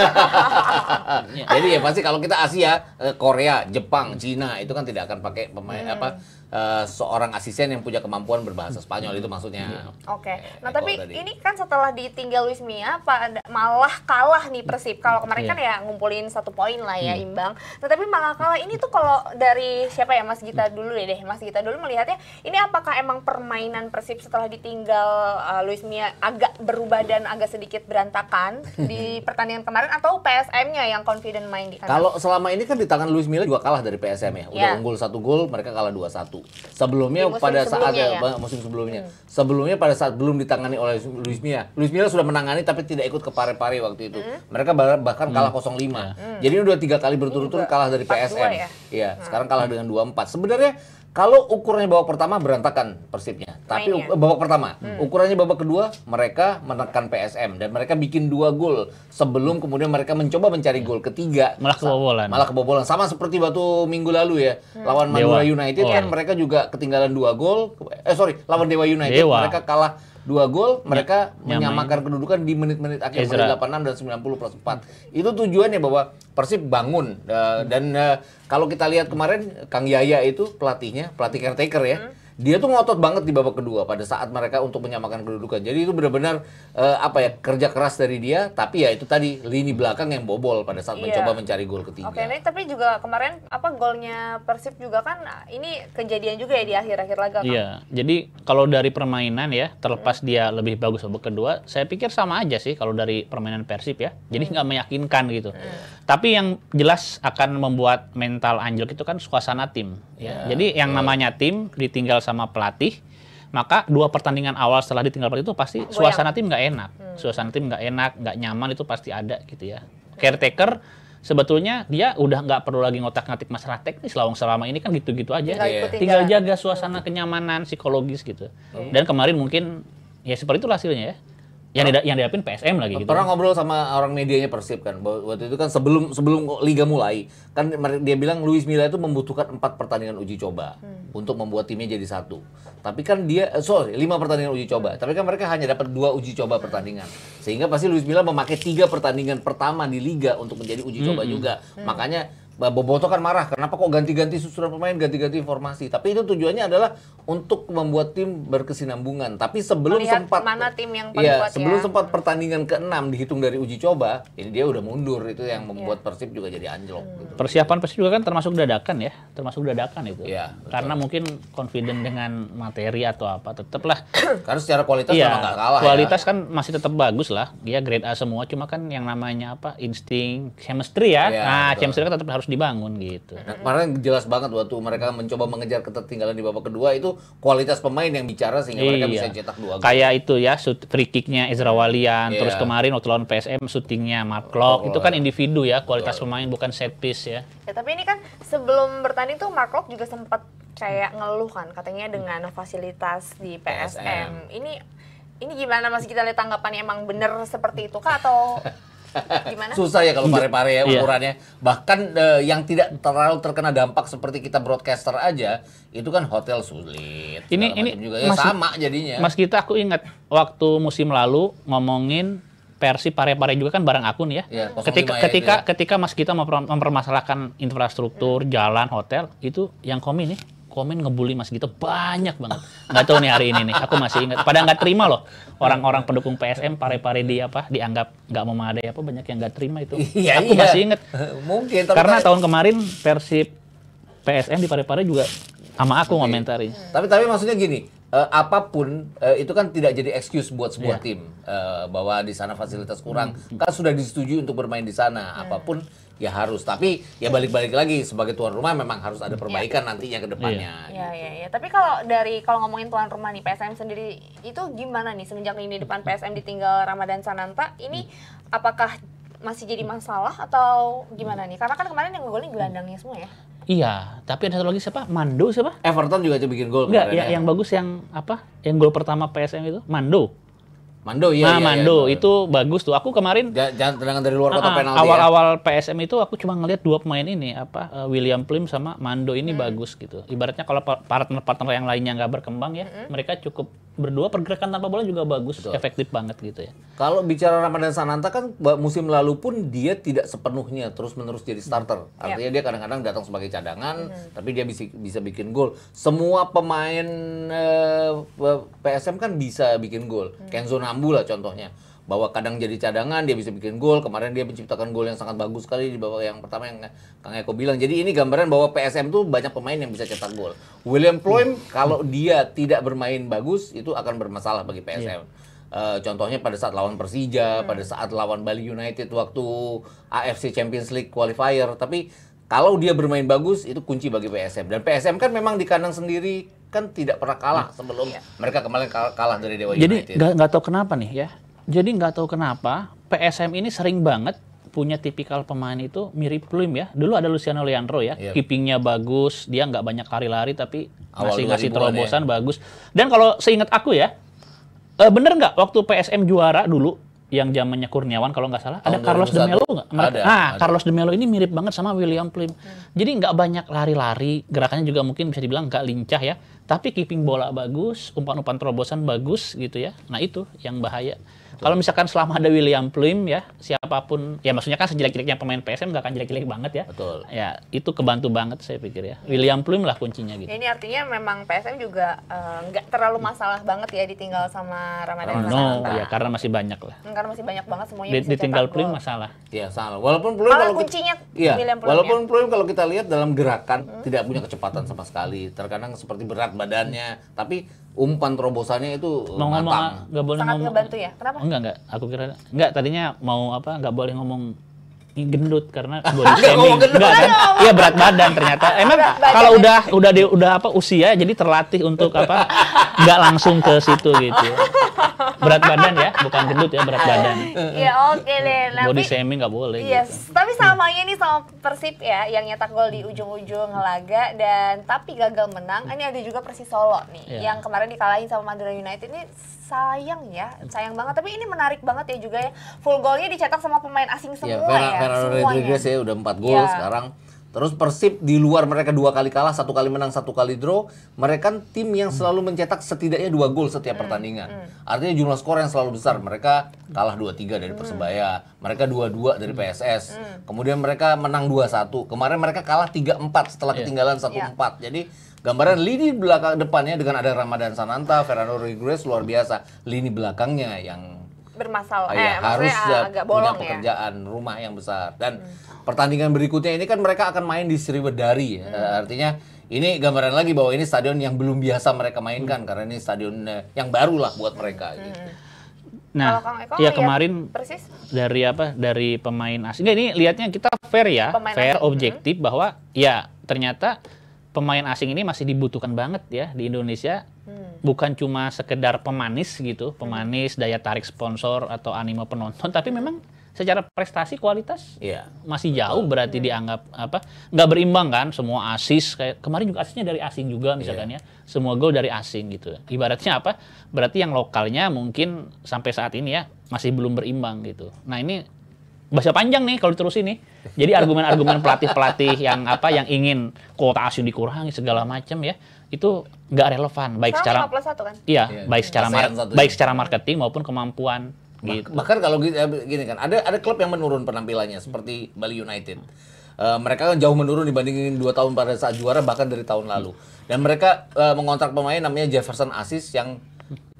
Jadi ya pasti kalau kita Asia, eh, Korea, Jepang, Cina itu kan tidak akan pakai pemain hmm. apa Eh, seorang asisten yang punya kemampuan berbahasa Spanyol itu maksudnya. Iya. Oke. Okay. Nah, tapi tadi. ini kan setelah ditinggal Luis Mia pada malah kalah nih Persib. Kalau kemarin yeah. kan ya ngumpulin satu poin lah ya hmm. imbang. Nah, tapi malah kalah ini tuh kalau dari siapa ya Mas Gita dulu deh deh. Mas Gita dulu melihatnya ini apakah emang permainan Persib setelah ditinggal uh, Luis Mia agak berubah dan agak sedikit berantakan di pertandingan kemarin atau PSM-nya yang confident main di Kalau selama ini kan di tangan Luis Mia juga kalah dari PSM ya. Udah yeah. unggul satu gol, mereka kalah dua satu. Sebelumnya ya, pada saat ya? musim sebelumnya. Hmm. Sebelumnya pada saat belum ditangani oleh Luis Mia. Luis Mia sudah menangani tapi tidak ikut ke Pare-Pare waktu itu. Hmm. Mereka bahkan kalah hmm. 05. Hmm. Jadi ini udah tiga kali berturut-turut kalah dari PSM. Ya? Iya, ya, hmm. sekarang kalah hmm. dengan 24. Sebenarnya kalau ukurannya babak pertama berantakan Persibnya, tapi Mainnya. babak pertama, hmm. ukurannya babak kedua mereka menekan PSM dan mereka bikin dua gol sebelum kemudian mereka mencoba mencari iya. gol ketiga. Malah kebobolan. Malah kebobolan sama seperti waktu minggu lalu ya hmm. lawan Dewa. Madura United kan oh. kan mereka juga ketinggalan dua gol. Eh sorry, lawan Dewa United Dewa. mereka kalah dua gol, ya, mereka ya, menyamakan kedudukan di menit-menit akhir Ezra. menit 86 dan 90 plus 4. Itu tujuannya bahwa Persib bangun uh, dan uh, kalau kita lihat kemarin Kang Yaya itu pelatihnya, pelatih caretaker ya. Hmm dia tuh ngotot banget di babak kedua pada saat mereka untuk menyamakan kedudukan. Jadi itu benar-benar uh, apa ya kerja keras dari dia, tapi ya itu tadi lini belakang yang bobol pada saat iya. mencoba mencari gol ketiga. Oke, okay, tapi juga kemarin apa golnya Persib juga kan ini kejadian juga ya di akhir-akhir laga kan. Iya. Jadi kalau dari permainan ya, terlepas hmm. dia lebih bagus babak kedua, saya pikir sama aja sih kalau dari permainan Persib ya. Jadi hmm. nggak hmm. meyakinkan gitu. Hmm. Tapi yang jelas akan membuat mental anjlok itu kan suasana tim ya. Jadi yang namanya tim ditinggal sama pelatih, maka dua pertandingan awal setelah ditinggal pelatih itu pasti Goyang. suasana tim nggak enak, hmm. suasana tim nggak enak, nggak nyaman itu pasti ada gitu ya. Caretaker sebetulnya dia udah nggak perlu lagi ngotak-ngatik masalah teknis lawang selama ini kan gitu-gitu aja. Tinggal, yeah. tinggal jaga suasana kenyamanan psikologis gitu. Hmm. Dan kemarin mungkin ya seperti itu hasilnya ya yang di, yang diapin PSM lagi gitu. Pernah ngobrol sama orang medianya Persib kan. Waktu itu kan sebelum sebelum liga mulai, kan dia bilang Luis Milla itu membutuhkan empat pertandingan uji coba hmm. untuk membuat timnya jadi satu. Tapi kan dia eh, sorry, lima pertandingan uji coba. Tapi kan mereka hanya dapat dua uji coba pertandingan. Sehingga pasti Luis Milla memakai tiga pertandingan pertama di liga untuk menjadi uji hmm, coba hmm. juga. Hmm. Makanya Boboto kan marah, kenapa kok ganti-ganti susunan pemain, ganti-ganti informasi. Tapi itu tujuannya adalah untuk membuat tim berkesinambungan. Tapi sebelum Melihat sempat mana tim yang ya, sebelum ya. sempat pertandingan ke-6 dihitung dari uji coba, ini dia udah mundur itu yang iya. membuat ya. Persib juga jadi anjlok hmm. gitu. Persiapan Persib juga kan termasuk dadakan ya, termasuk dadakan itu. Ya, Karena mungkin confident dengan materi atau apa tetaplah. Karena secara kualitas iya, ya, memang gak kalah. Kualitas ya. kan masih tetap bagus lah. Dia grade A semua, cuma kan yang namanya apa? insting, chemistry ya. ya nah, betul. chemistry kan tetap harus dibangun gitu. Nah, kemarin jelas banget waktu mereka mencoba mengejar ketertinggalan di babak kedua itu kualitas pemain yang bicara sehingga iya. mereka bisa cetak dua gol. Kayak itu ya shoot free kicknya Ezra Walian, iya. terus kemarin waktu lawan PSM syutingnya Mark Locke. itu kan individu ya kualitas Betul. pemain bukan set piece ya. Ya tapi ini kan sebelum bertanding tuh Mark Locke juga sempat kayak ngeluh kan katanya dengan fasilitas di PSM. PSM. Ini ini gimana Mas kita lihat tanggapannya emang bener seperti itu kah atau Gimana? Susah ya kalau pare-pare ya iya. ukurannya. Yeah. Bahkan uh, yang tidak terlalu terkena dampak seperti kita broadcaster aja, itu kan hotel sulit. Ini ini juga. Ya, mas, sama jadinya. Mas kita aku ingat waktu musim lalu ngomongin versi pare-pare juga kan barang akun ya. ya ketika ya ketika ya. ketika Mas kita mempermasalahkan infrastruktur, jalan, hotel, itu yang komi nih komen ngebully Mas Gito banyak banget. Nggak tahu nih hari ini nih, aku masih ingat. Padahal nggak terima loh orang-orang pendukung PSM pare-pare di apa dianggap nggak memadai apa banyak yang nggak terima itu. Iya, aku iya. masih ingat. Mungkin karena tahun kemarin Persib PSM di pare-pare juga sama aku okay. Iya. komentari. Tapi tapi maksudnya gini, uh, apapun uh, itu kan tidak jadi excuse buat sebuah yeah. tim uh, bahwa di sana fasilitas kurang. Hmm, hmm. Kan sudah disetujui untuk bermain di sana. Yeah. Apapun ya harus tapi ya balik-balik lagi sebagai tuan rumah memang harus ada iya. perbaikan yeah. nantinya ke depannya iya, iya gitu. ya ya tapi kalau dari kalau ngomongin tuan rumah nih PSM sendiri itu gimana nih semenjak ini depan PSM ditinggal Ramadan Sananta ini apakah masih jadi masalah atau gimana nih karena kan kemarin yang ngegolin gelandangnya semua ya Iya, tapi ada satu lagi siapa? Mando siapa? Everton juga bikin gol. Enggak, ya, ya, yang bagus yang apa? Yang gol pertama PSM itu Mando. Mando iya. Nah, iya, iya, Mando iya, itu bagus tuh. Aku kemarin jangan tendangan dari luar kotak uh, ah, ah, penalti. Ya. Awal-awal ya. PSM itu aku cuma ngelihat dua pemain ini apa eh, William Plim sama Mando ini hmm. bagus gitu. Ibaratnya kalau partner-partner yang lainnya nggak berkembang ya, hmm. mereka cukup berdua pergerakan tanpa bola juga bagus, Betul. efektif banget gitu ya. Kalau bicara Ramadan Sananta kan musim lalu pun dia tidak sepenuhnya terus-menerus jadi starter. Hmm. Artinya yeah. dia kadang-kadang datang sebagai cadangan, hmm. tapi dia bisa bisa bikin gol. Semua pemain uh, eh, PSM kan bisa bikin gol. Hmm. Kenzo Nama Sambu lah contohnya bahwa kadang jadi cadangan dia bisa bikin gol kemarin dia menciptakan gol yang sangat bagus sekali di bawah yang pertama yang Kang Eko bilang jadi ini gambaran bahwa PSM tuh banyak pemain yang bisa cetak gol William Ploem hmm. kalau dia tidak bermain bagus itu akan bermasalah bagi PSM yeah. Iya. Uh, contohnya pada saat lawan Persija, hmm. pada saat lawan Bali United waktu AFC Champions League qualifier. Tapi kalau dia bermain bagus itu kunci bagi PSM. Dan PSM kan memang di kandang sendiri kan tidak pernah kalah iya. sebelum yeah. mereka kemarin kalah, kalah dari Dewa Jadi nggak tau kenapa nih ya. Jadi nggak tau kenapa PSM ini sering banget punya tipikal pemain itu mirip Plim ya. Dulu ada Luciano Leandro ya, yeah. keepingnya bagus, dia nggak banyak lari-lari tapi masih ngasih ya. terobosan ya. bagus. Dan kalau seingat aku ya, eh, bener nggak waktu PSM juara dulu yang zamannya Kurniawan kalau nggak salah, ada Carlos De Melo nggak? Ada, nah, ada. Carlos De Melo ini mirip banget sama William Plim. Hmm. Jadi nggak banyak lari-lari, gerakannya juga mungkin bisa dibilang nggak lincah ya. Tapi keeping bola bagus, umpan-umpan terobosan bagus gitu ya. Nah itu yang bahaya. Kalau misalkan selama ada William Plim ya, siapapun ya maksudnya kan sejelek-jeleknya pemain PSM nggak akan jelek-jelek banget ya. Betul. Ya, itu kebantu banget saya pikir ya. William Plim lah kuncinya gitu. ini artinya memang PSM juga eh, nggak uh, terlalu masalah banget ya ditinggal sama Ramadhan oh, No, ya karena masih banyak lah. Hmm, karena masih banyak banget semuanya Di, ditinggal Plim masalah. Iya, salah. Walaupun Plim kalau kuncinya iya, William Plim. Walaupun ya. Plim kalau kita lihat dalam gerakan hmm. tidak punya kecepatan sama sekali. Terkadang seperti berat badannya, tapi umpan terobosannya itu eh, mau matang. ngomong nggak boleh Sangat ngomong ngebantu ya kenapa enggak enggak aku kira enggak tadinya mau apa nggak boleh ngomong gendut karena body shaming. Enggak kan? Iya berat badan ternyata. Emang kalau udah udah di, udah apa usia jadi terlatih untuk apa Enggak langsung ke situ gitu. Berat badan ya, bukan gendut ya berat badan. Iya oke okay deh. Nanti, body shaming nggak boleh. Yes, iya, gitu. tapi samanya ini sama Persib ya yang nyetak gol di ujung-ujung laga dan tapi gagal menang. Ini ada juga Persis Solo nih yeah. yang kemarin dikalahin sama Madura United ini sayang ya, sayang banget. Tapi ini menarik banget ya juga ya. Full golnya dicetak sama pemain asing iya, semua Vera, ya. Fernando Rodriguez ya udah 4 gol yeah. sekarang. Terus Persib di luar mereka dua kali kalah, satu kali menang, satu kali draw. Mereka kan tim yang selalu mencetak setidaknya dua gol setiap mm, pertandingan. Mm. Artinya jumlah skor yang selalu besar. Mereka kalah 2-3 dari hmm. Persebaya, mereka 2-2 dari PSS. Mm. Hmm. Kemudian mereka menang 2-1. Kemarin mereka kalah 3-4 setelah yeah. ketinggalan 1-4. Yeah. Jadi gambaran lini belakang depannya dengan ada Ramadan Sananta, Fernando Rodriguez luar biasa. Lini belakangnya yang bermasalah. Ya, eh, iya, harus agak bolong punya pekerjaan, ya? rumah yang besar. Dan hmm. pertandingan berikutnya ini kan mereka akan main di Sriwedari. Ya. Hmm. Uh, artinya ini gambaran lagi bahwa ini stadion yang belum biasa mereka mainkan hmm. karena ini stadion eh, yang baru lah buat mereka. Hmm. Gitu. Nah, Eko, ya kemarin persis. dari apa dari pemain asing. ini lihatnya kita fair ya, pemain fair asing. objektif hmm. bahwa ya ternyata pemain asing ini masih dibutuhkan banget ya di Indonesia Hmm. Bukan cuma sekedar pemanis gitu, hmm. pemanis daya tarik sponsor atau animo penonton, tapi hmm. memang secara prestasi kualitas yeah. masih jauh Betul. berarti hmm. dianggap apa nggak berimbang kan semua asis kayak kemarin juga asisnya dari asing juga misalkan yeah. ya semua gol dari asing gitu ibaratnya apa berarti yang lokalnya mungkin sampai saat ini ya masih belum berimbang gitu nah ini bahasa panjang nih kalau terus ini. Jadi argumen-argumen pelatih-pelatih yang apa yang ingin kuota asing dikurangi segala macam ya, itu nggak relevan baik Sama secara 1, kan? iya, iya baik iya. secara baik secara marketing maupun kemampuan gitu. bahkan kalau gini, gitu, ya, gini kan ada ada klub yang menurun penampilannya seperti Bali United uh, mereka kan jauh menurun dibandingin dua tahun pada saat juara bahkan dari tahun lalu dan mereka uh, mengontrak pemain namanya Jefferson Asis yang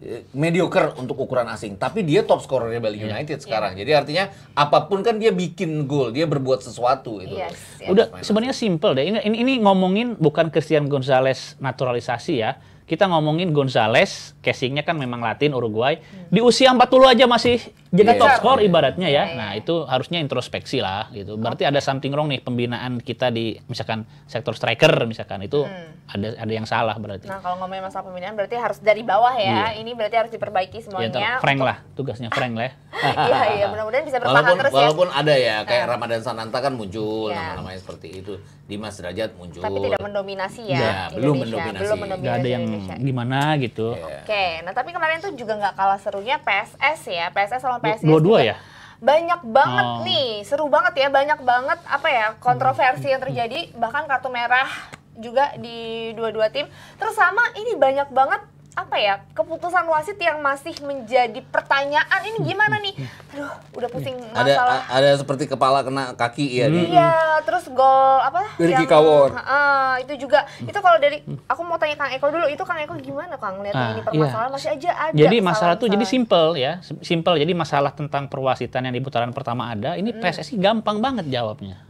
Eh, mediocre untuk ukuran asing, tapi dia top scorernya Bali iya. United yeah. sekarang. Yeah. Jadi artinya apapun kan dia bikin gol, dia berbuat sesuatu itu. Yes, yes. Udah sebenarnya simple deh. Ini, ini ngomongin bukan Christian Gonzalez naturalisasi ya. Kita ngomongin Gonzalez, casingnya kan memang Latin Uruguay. Hmm. Di usia 40 aja masih jadi yeah. top ya. score ibaratnya ya. Iya. Nah, itu harusnya introspeksi lah gitu. Berarti ada something wrong nih pembinaan kita di misalkan sektor striker misalkan itu hmm. ada ada yang salah berarti. Nah, kalau ngomongin masalah pembinaan berarti harus dari bawah ya. Yeah. Ini berarti harus diperbaiki ya, semuanya. Yeah, Frank untuk... lah, tugasnya Frank lah. Ya. Iya, iya, mudah-mudahan bisa bertahan walaupun, terus ya. Walaupun ada ya kayak nah. Ramadan Sananta kan muncul yeah. nama-namanya seperti itu. Dimas Derajat muncul. Tapi tidak mendominasi ya. Yeah, iya, belum mendominasi. Belum mendominasi. Gak ada yang Indonesia. gimana gitu. Yeah. Oke, okay. nah tapi kemarin tuh juga nggak kalah serunya PSS ya. PSS selalu sama PSIS. Dua-dua ya? Banyak banget oh. nih, seru banget ya, banyak banget apa ya kontroversi yang terjadi bahkan kartu merah juga di dua-dua tim. Terus sama ini banyak banget apa ya keputusan wasit yang masih menjadi pertanyaan ini gimana nih? Hmm, hmm, hmm. Aduh, udah pusing masalah. Ada ada seperti kepala kena kaki ya. Hmm. Iya, terus gol apa? Dari yang, Kawor. Uh, itu juga itu kalau dari aku mau tanya Kang Eko dulu itu Kang Eko gimana Kang lihat ah, ini iya. permasalahan iya. masih aja ada. Jadi masalah tuh jadi simple ya, simple. Jadi masalah tentang perwasitan yang di putaran pertama ada, ini PSSI gampang banget jawabnya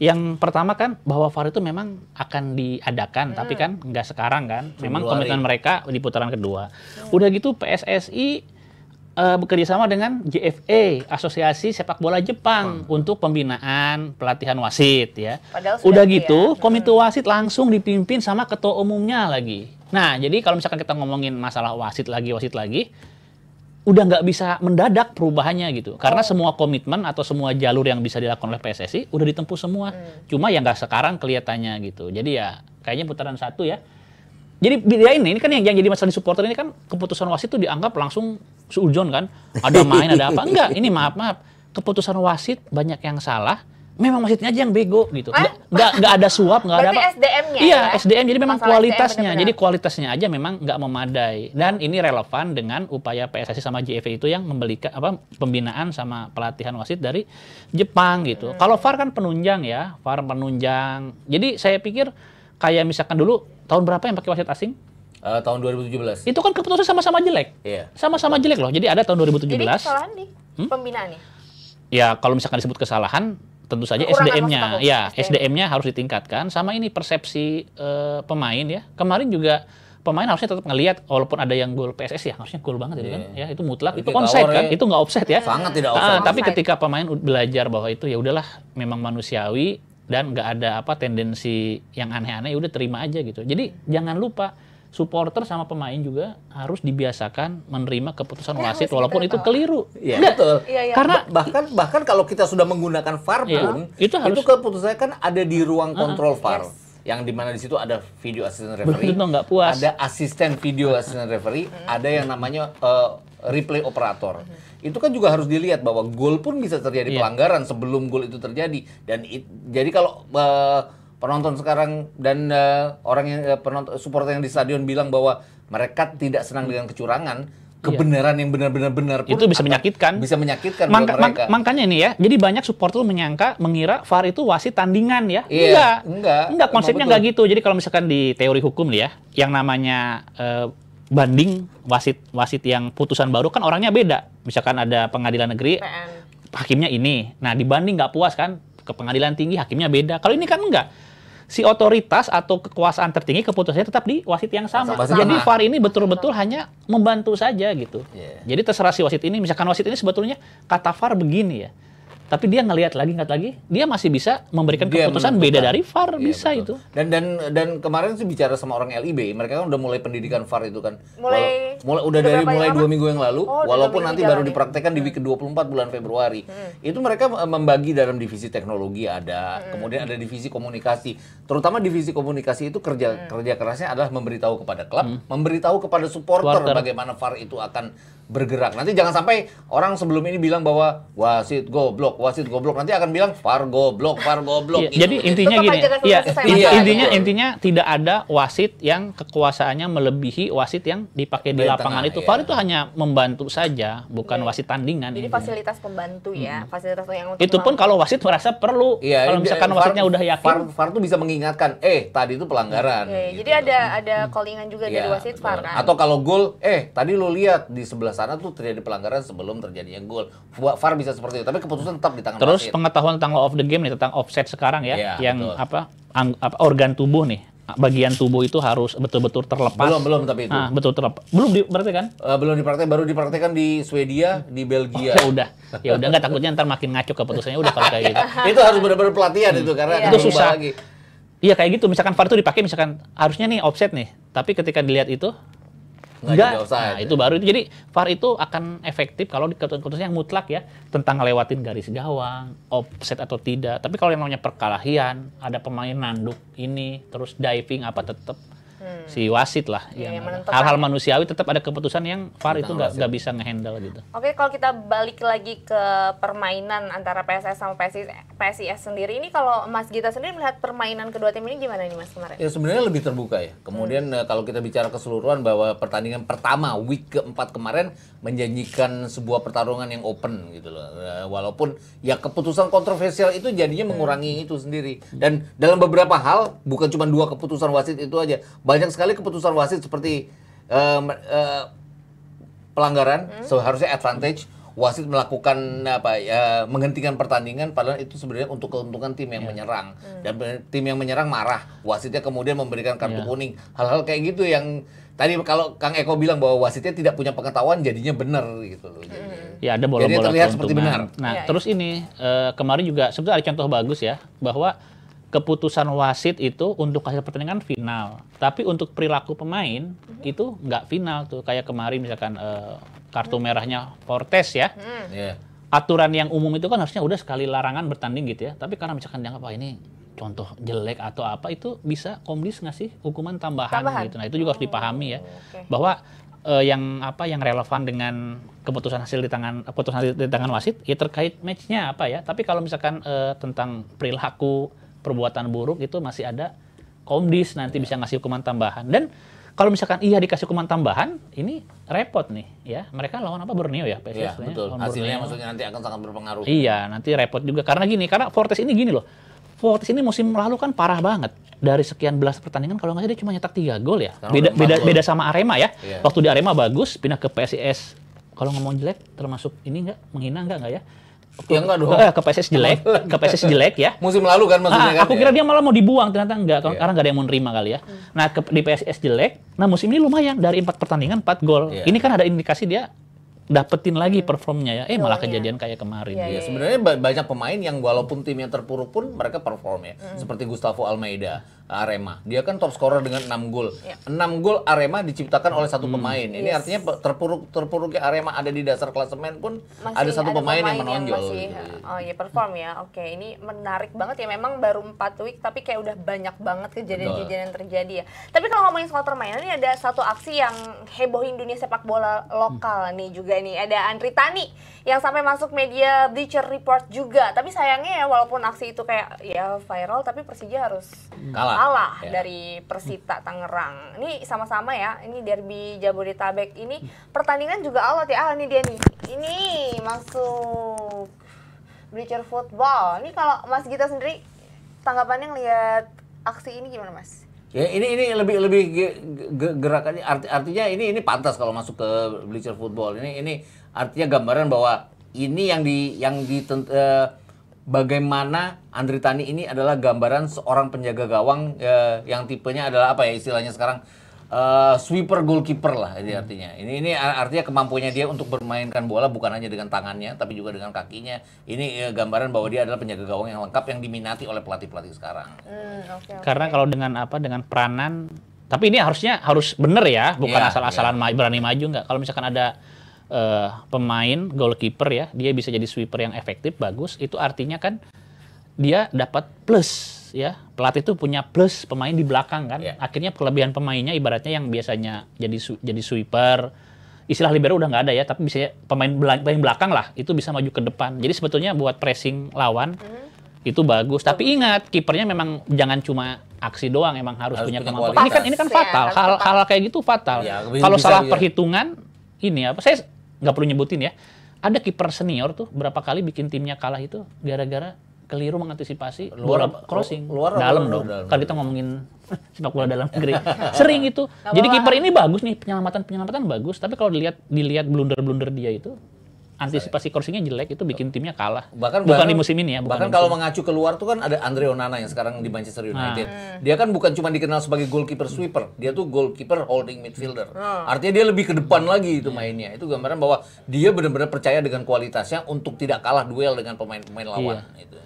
yang pertama kan bahwa VAR itu memang akan diadakan, hmm. tapi kan nggak sekarang kan. Memang Februari. komitmen mereka di putaran kedua. Hmm. Udah gitu PSSI uh, eh, bekerja sama dengan JFA, Asosiasi Sepak Bola Jepang hmm. untuk pembinaan pelatihan wasit ya. Padahal Udah gitu, ya. komite hmm. wasit langsung dipimpin sama ketua umumnya lagi. Nah, jadi kalau misalkan kita ngomongin masalah wasit lagi, wasit lagi, udah nggak bisa mendadak perubahannya gitu karena oh. semua komitmen atau semua jalur yang bisa dilakukan oleh PSSI udah ditempuh semua hmm. cuma yang nggak sekarang kelihatannya gitu jadi ya kayaknya putaran satu ya jadi dia ya ini kan yang, yang jadi masalah di supporter ini kan keputusan wasit itu dianggap langsung seujon kan ada main ada apa enggak ini maaf maaf keputusan wasit banyak yang salah memang masjidnya aja yang bego gitu. Enggak ah. enggak ada suap, enggak ada apa. SDM-nya. Ya? Iya, ya? SDM. Jadi memang Masalah kualitasnya. Bener -bener. Jadi kualitasnya aja memang enggak memadai. Dan ini relevan dengan upaya PSSI sama JFA itu yang membelikan apa pembinaan sama pelatihan wasit dari Jepang gitu. Hmm. Kalau VAR kan penunjang ya, VAR penunjang. Jadi saya pikir kayak misalkan dulu tahun berapa yang pakai wasit asing? Uh, tahun 2017. Itu kan keputusan sama-sama jelek. sama iya. Sama-sama jelek loh. Jadi ada tahun 2017. Jadi kesalahan nih hmm? pembinaannya. Ya kalau misalkan disebut kesalahan, tentu saja SDM-nya ya SDM-nya harus ditingkatkan sama ini persepsi uh, pemain ya kemarin juga pemain harusnya tetap ngelihat walaupun ada yang gol PSS ya harusnya gol banget yeah. Gitu kan iya. ya itu mutlak Jadi itu konsep kan itu nggak offset ya sangat tidak ah, offset uh, tapi ketika pemain belajar bahwa itu ya udahlah memang manusiawi dan nggak ada apa tendensi yang aneh-aneh ya udah terima aja gitu jadi jangan lupa supporter sama pemain juga harus dibiasakan menerima keputusan ya, wasit gitu walaupun itu keliru. Iya, iya. betul. Ya, ya. Karena bahkan bahkan kalau kita sudah menggunakan VAR iya. pun itu, harus, itu keputusannya kan ada di ruang kontrol uh, VAR. Yes yang dimana di situ ada video assistant referee, Betul, nggak puas. ada asisten video assistant referee, ada yang namanya uh, replay operator. Itu kan juga harus dilihat bahwa gol pun bisa terjadi yeah. pelanggaran sebelum gol itu terjadi dan it, jadi kalau uh, penonton sekarang dan uh, orang yang uh, penonton supporter yang di stadion bilang bahwa mereka tidak senang dengan kecurangan, iya. kebenaran iya. yang benar-benar benar itu bisa menyakitkan. Bisa menyakitkan Maka, Mak makanya ini ya. Jadi banyak supporter menyangka mengira VAR itu wasit tandingan ya. Iya, enggak. Enggak. Enggak konsepnya enggak gitu. Jadi kalau misalkan di teori hukum nih ya, yang namanya uh, banding wasit wasit yang putusan baru kan orangnya beda. Misalkan ada pengadilan negeri hakimnya ini. Nah, dibanding nggak puas kan ke pengadilan tinggi hakimnya beda. Kalau ini kan enggak si otoritas atau kekuasaan tertinggi keputusannya tetap di wasit yang sama. sama, Jadi VAR ini betul-betul hanya membantu saja gitu. Yeah. Jadi terserah si wasit ini, misalkan wasit ini sebetulnya kata VAR begini ya tapi dia ngelihat lagi ngeliat lagi dia masih bisa memberikan dia keputusan menentukan. beda dari VAR ya, bisa betul. itu dan dan dan kemarin sih bicara sama orang LIB mereka kan udah mulai pendidikan VAR itu kan mulai Wala mulai udah, dari mulai dua minggu yang lalu oh, walaupun nanti baru dipraktekkan di week hmm. ke-24 bulan Februari hmm. itu mereka eh, membagi dalam divisi teknologi ada hmm. kemudian ada divisi komunikasi terutama divisi komunikasi itu kerja hmm. kerja kerasnya adalah memberitahu kepada klub hmm. memberitahu kepada supporter, supporter bagaimana VAR itu akan bergerak. Nanti jangan sampai orang sebelum ini bilang bahwa wasit goblok, wasit goblok. Nanti akan bilang VAR goblok, VAR goblok. Iya, gitu. Jadi intinya Tetap gini, ya, iya, intinya gitu. intinya tidak ada wasit yang kekuasaannya melebihi wasit yang dipakai di, lapangan tengah, itu. Iya. itu hanya membantu saja, bukan iya. wasit tandingan. Jadi fasilitas pembantu ya, hmm. fasilitas yang Itu pun kalau wasit merasa perlu. Iya, kalau misalkan wasitnya udah yakin. VAR, VAR tuh bisa mengingatkan, eh tadi itu pelanggaran. Iya, iya. gitu. Jadi ada hmm. ada callingan juga dari wasit VAR kan? Atau kalau gol, eh tadi lu lihat di sebelah sana tuh terjadi pelanggaran sebelum terjadinya gol. VAR bisa seperti itu, tapi keputusan tetap di tangan Terus wasit. pengetahuan tentang law of the game nih tentang offset sekarang ya, ya yang betul. apa, ang, apa organ tubuh nih bagian tubuh itu harus betul-betul terlepas. Belum belum tapi itu. Ah, betul terlepas. Belum di, kan? Uh, belum diperhatikan, baru diperhatikan di Swedia, di Belgia. Oh, ya udah. Ya udah nggak takutnya ntar makin ngaco keputusannya udah kalau kayak gitu. itu harus benar-benar pelatihan hmm. itu karena yeah. itu susah. Lagi. Iya kayak gitu, misalkan VAR itu dipakai misalkan harusnya nih offset nih, tapi ketika dilihat itu enggak Nah, itu baru jadi VAR itu akan efektif kalau di keputusan yang mutlak ya tentang lewatin garis gawang, offset atau tidak. Tapi kalau yang namanya perkelahian, ada pemain nanduk ini, terus diving apa tetap hmm. si wasit lah iya, ya, yang hal-hal manusiawi tetap ada keputusan yang VAR itu nggak nggak bisa ngehandle gitu. Oke, kalau kita balik lagi ke permainan antara PSS sama PSIS, PSIS sendiri ini kalau Mas Gita sendiri melihat permainan kedua tim ini gimana nih Mas kemarin? Ya sebenarnya lebih terbuka ya. Kemudian hmm. Eh, kalau kita bicara keseluruhan bahwa pertandingan pertama week keempat kemarin menjanjikan sebuah pertarungan yang open gitu loh. Eh, walaupun ya keputusan kontroversial itu jadinya hmm. mengurangi hmm. itu sendiri dan dalam beberapa hal bukan cuma dua keputusan wasit itu aja banyak sekali keputusan wasit seperti uh, uh, pelanggaran hmm? seharusnya advantage wasit melakukan apa ya menghentikan pertandingan padahal itu sebenarnya untuk keuntungan tim yang yeah. menyerang hmm. dan eh, tim yang menyerang marah wasitnya kemudian memberikan kartu yeah. kuning hal-hal kayak gitu yang tadi kalau Kang Eko bilang bahwa wasitnya tidak punya pengetahuan jadinya benar gitu loh jadi, ya ada bola-bola jadi terlihat seperti benar nah ya, ya. terus ini kemarin juga sebetulnya ada contoh bagus ya bahwa keputusan wasit itu untuk hasil pertandingan final. Tapi untuk perilaku pemain mm-hmm. itu nggak final tuh. Kayak kemarin misalkan uh, kartu mm merahnya Fortes ya. mm Yeah. Aturan yang umum itu kan harusnya udah sekali larangan bertanding gitu ya. Tapi karena misalkan dianggap ini contoh jelek atau apa itu bisa komdis sih hukuman tambahan, tambahan gitu. Nah, itu juga harus dipahami ya. Oh, okay. Bahwa uh, yang apa yang relevan dengan keputusan hasil di tangan keputusan hasil di tangan wasit ya terkait matchnya apa ya tapi kalau misalkan uh, tentang perilaku perbuatan buruk itu masih ada komdis nanti bisa ngasih hukuman tambahan dan kalau misalkan iya dikasih hukuman tambahan, ini repot nih ya. Mereka lawan apa Borneo ya PSS ya, betul. Lawan Hasilnya Borneo. maksudnya nanti akan sangat berpengaruh. Iya, nanti repot juga karena gini, karena Fortes ini gini loh. Fortes ini musim lalu kan parah banget. Dari sekian belas pertandingan kalau nggak salah dia cuma nyetak tiga gol ya. beda beda beda sama Arema ya. ya Waktu di Arema bagus, pindah ke PSIS. Kalau ngomong jelek termasuk ini nggak menghina nggak nggak ya? Ya enggak dong. Eh, ke PSS jelek, ke PSS jelek ya. Musim lalu kan maksudnya ah, kan. Aku ya? kira dia malah mau dibuang, ternyata enggak. Yeah. Iya. Karena enggak ada yang mau nerima kali ya. Hmm. Nah, ke, di PSS jelek. Nah, musim ini lumayan dari empat pertandingan empat gol. Yeah. Ini kan ada indikasi dia dapetin lagi hmm. performnya ya. Eh iya, malah iya. kejadian kayak kemarin. Yeah, ya, sebenarnya banyak pemain yang walaupun timnya terpuruk pun mereka perform ya. Hmm. Seperti Gustavo Almeida. Arema. Dia kan top scorer dengan 6 gol. Yeah. Iya. 6 gol Arema diciptakan oleh satu pemain. Ini yes. artinya terpuruk terpuruknya Arema ada di dasar klasemen pun masih ada satu ada pemain, pemain yang menonjol. Yang masih, gitu. Oh iya perform ya. Oke, okay. ini menarik banget ya. Memang baru 4 week tapi kayak udah banyak banget kejadian-kejadian yang terjadi ya. Tapi kalau ngomongin soal permainan ini ada satu aksi yang hebohin dunia sepak bola lokal hmm. nih juga nih. Ada Andri Tani yang sampai masuk media Bleacher Report juga. Tapi sayangnya ya walaupun aksi itu kayak ya viral tapi Persija harus kalah kalah ya. dari Persita Tangerang. Ini sama-sama ya. Ini derby Jabodetabek ini pertandingan juga alot ya. Ah, ini dia nih. Ini masuk Bleacher Football. Ini kalau Mas Gita sendiri tanggapannya ngelihat aksi ini gimana, Mas? Ya ini ini lebih lebih gerakannya arti, artinya ini ini pantas kalau masuk ke Bleacher Football. Ini ini artinya gambaran bahwa ini yang di yang di uh, eh, bagaimana Andri Tani ini adalah gambaran seorang penjaga gawang eh, yang tipenya adalah apa ya istilahnya sekarang uh, sweeper goalkeeper lah ini artinya. Ini ini artinya kemampuannya dia untuk bermainkan bola bukan hanya dengan tangannya tapi juga dengan kakinya. Ini uh, gambaran bahwa dia adalah penjaga gawang yang lengkap yang diminati oleh pelatih-pelatih sekarang. Hmm, okay, okay. Karena kalau dengan apa dengan peranan tapi ini harusnya harus bener ya, bukan yeah, asal-asalan yeah. berani maju nggak. Kalau misalkan ada uh, pemain goalkeeper ya, dia bisa jadi sweeper yang efektif, bagus, itu artinya kan dia dapat plus ya. Pelatih itu punya plus pemain di belakang kan. Yeah. Akhirnya kelebihan pemainnya ibaratnya yang biasanya jadi jadi sweeper, istilah libero udah nggak ada ya, tapi bisa pemain pemain belakang lah itu bisa maju ke depan. Jadi sebetulnya buat pressing lawan mm. itu bagus, tapi ingat kipernya memang jangan cuma aksi doang emang harus, harus punya, kemampuan. Ini kan ini kan fatal. Hal-hal iya, ya, kayak gitu fatal. Ya, Kalau salah ya. perhitungan ini apa saya nggak perlu nyebutin ya ada kiper senior tuh berapa kali bikin timnya kalah itu gara-gara keliru mengantisipasi luar, bola crossing luar, dalam luar, dong Kalau kan kita ngomongin sepak bola dalam negeri sering itu jadi kiper ini bagus nih penyelamatan penyelamatan bagus tapi kalau dilihat dilihat blunder blunder dia itu antisipasi crossingnya jelek itu bikin timnya kalah. Bahkan bukan di musim ini ya. bahkan kalau mengacu keluar tuh kan ada Andre Onana yang sekarang di Manchester ah. United. Nah. Dia kan bukan cuma dikenal sebagai goalkeeper sweeper, dia tuh goalkeeper holding midfielder. Nah. Artinya dia lebih ke depan lagi itu mainnya. Itu gambaran bahwa dia benar-benar percaya dengan kualitasnya untuk tidak kalah duel dengan pemain-pemain iya. lawan. Iya. Itu.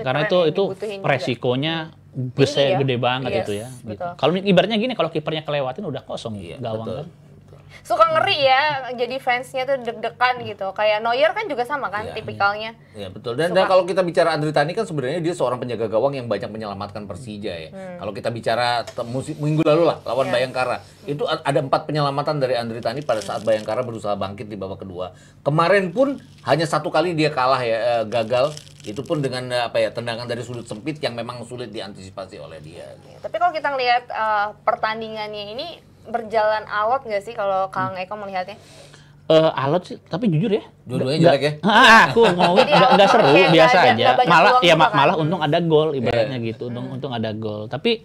Karena itu itu resikonya besar ya? gede banget yes, itu ya. Gitu. Kalau ibaratnya gini, kalau kipernya kelewatin udah kosong iya, gawang betul. kan suka ngeri ya jadi fansnya tuh deg-degan gitu. Kayak Neuer kan juga sama kan ya, tipikalnya. Iya, ya, betul. Dan, dan kalau kita bicara Andri Tani kan sebenarnya dia seorang penjaga gawang yang banyak menyelamatkan Persija ya. Hmm. Kalau kita bicara musim, minggu lalu lah lawan ya. Bayangkara, itu ada empat penyelamatan dari Andri Tani pada saat Bayangkara berusaha bangkit di babak kedua. Kemarin pun hanya satu kali dia kalah ya eh, gagal itu pun dengan eh, apa ya tendangan dari sudut sempit yang memang sulit diantisipasi oleh dia. Iya, tapi kalau kita lihat uh, eh, pertandingannya ini berjalan alot nggak sih kalau Kang hmm. Eko melihatnya? uh, alot sih, tapi jujur ya. Dua-duanya jelek ya. Ah, aku ngomong nggak seru, biasa aja. aja. Malah ya kan? malah untung ada gol ibaratnya yeah. gitu, untung, hmm. untung ada gol. Tapi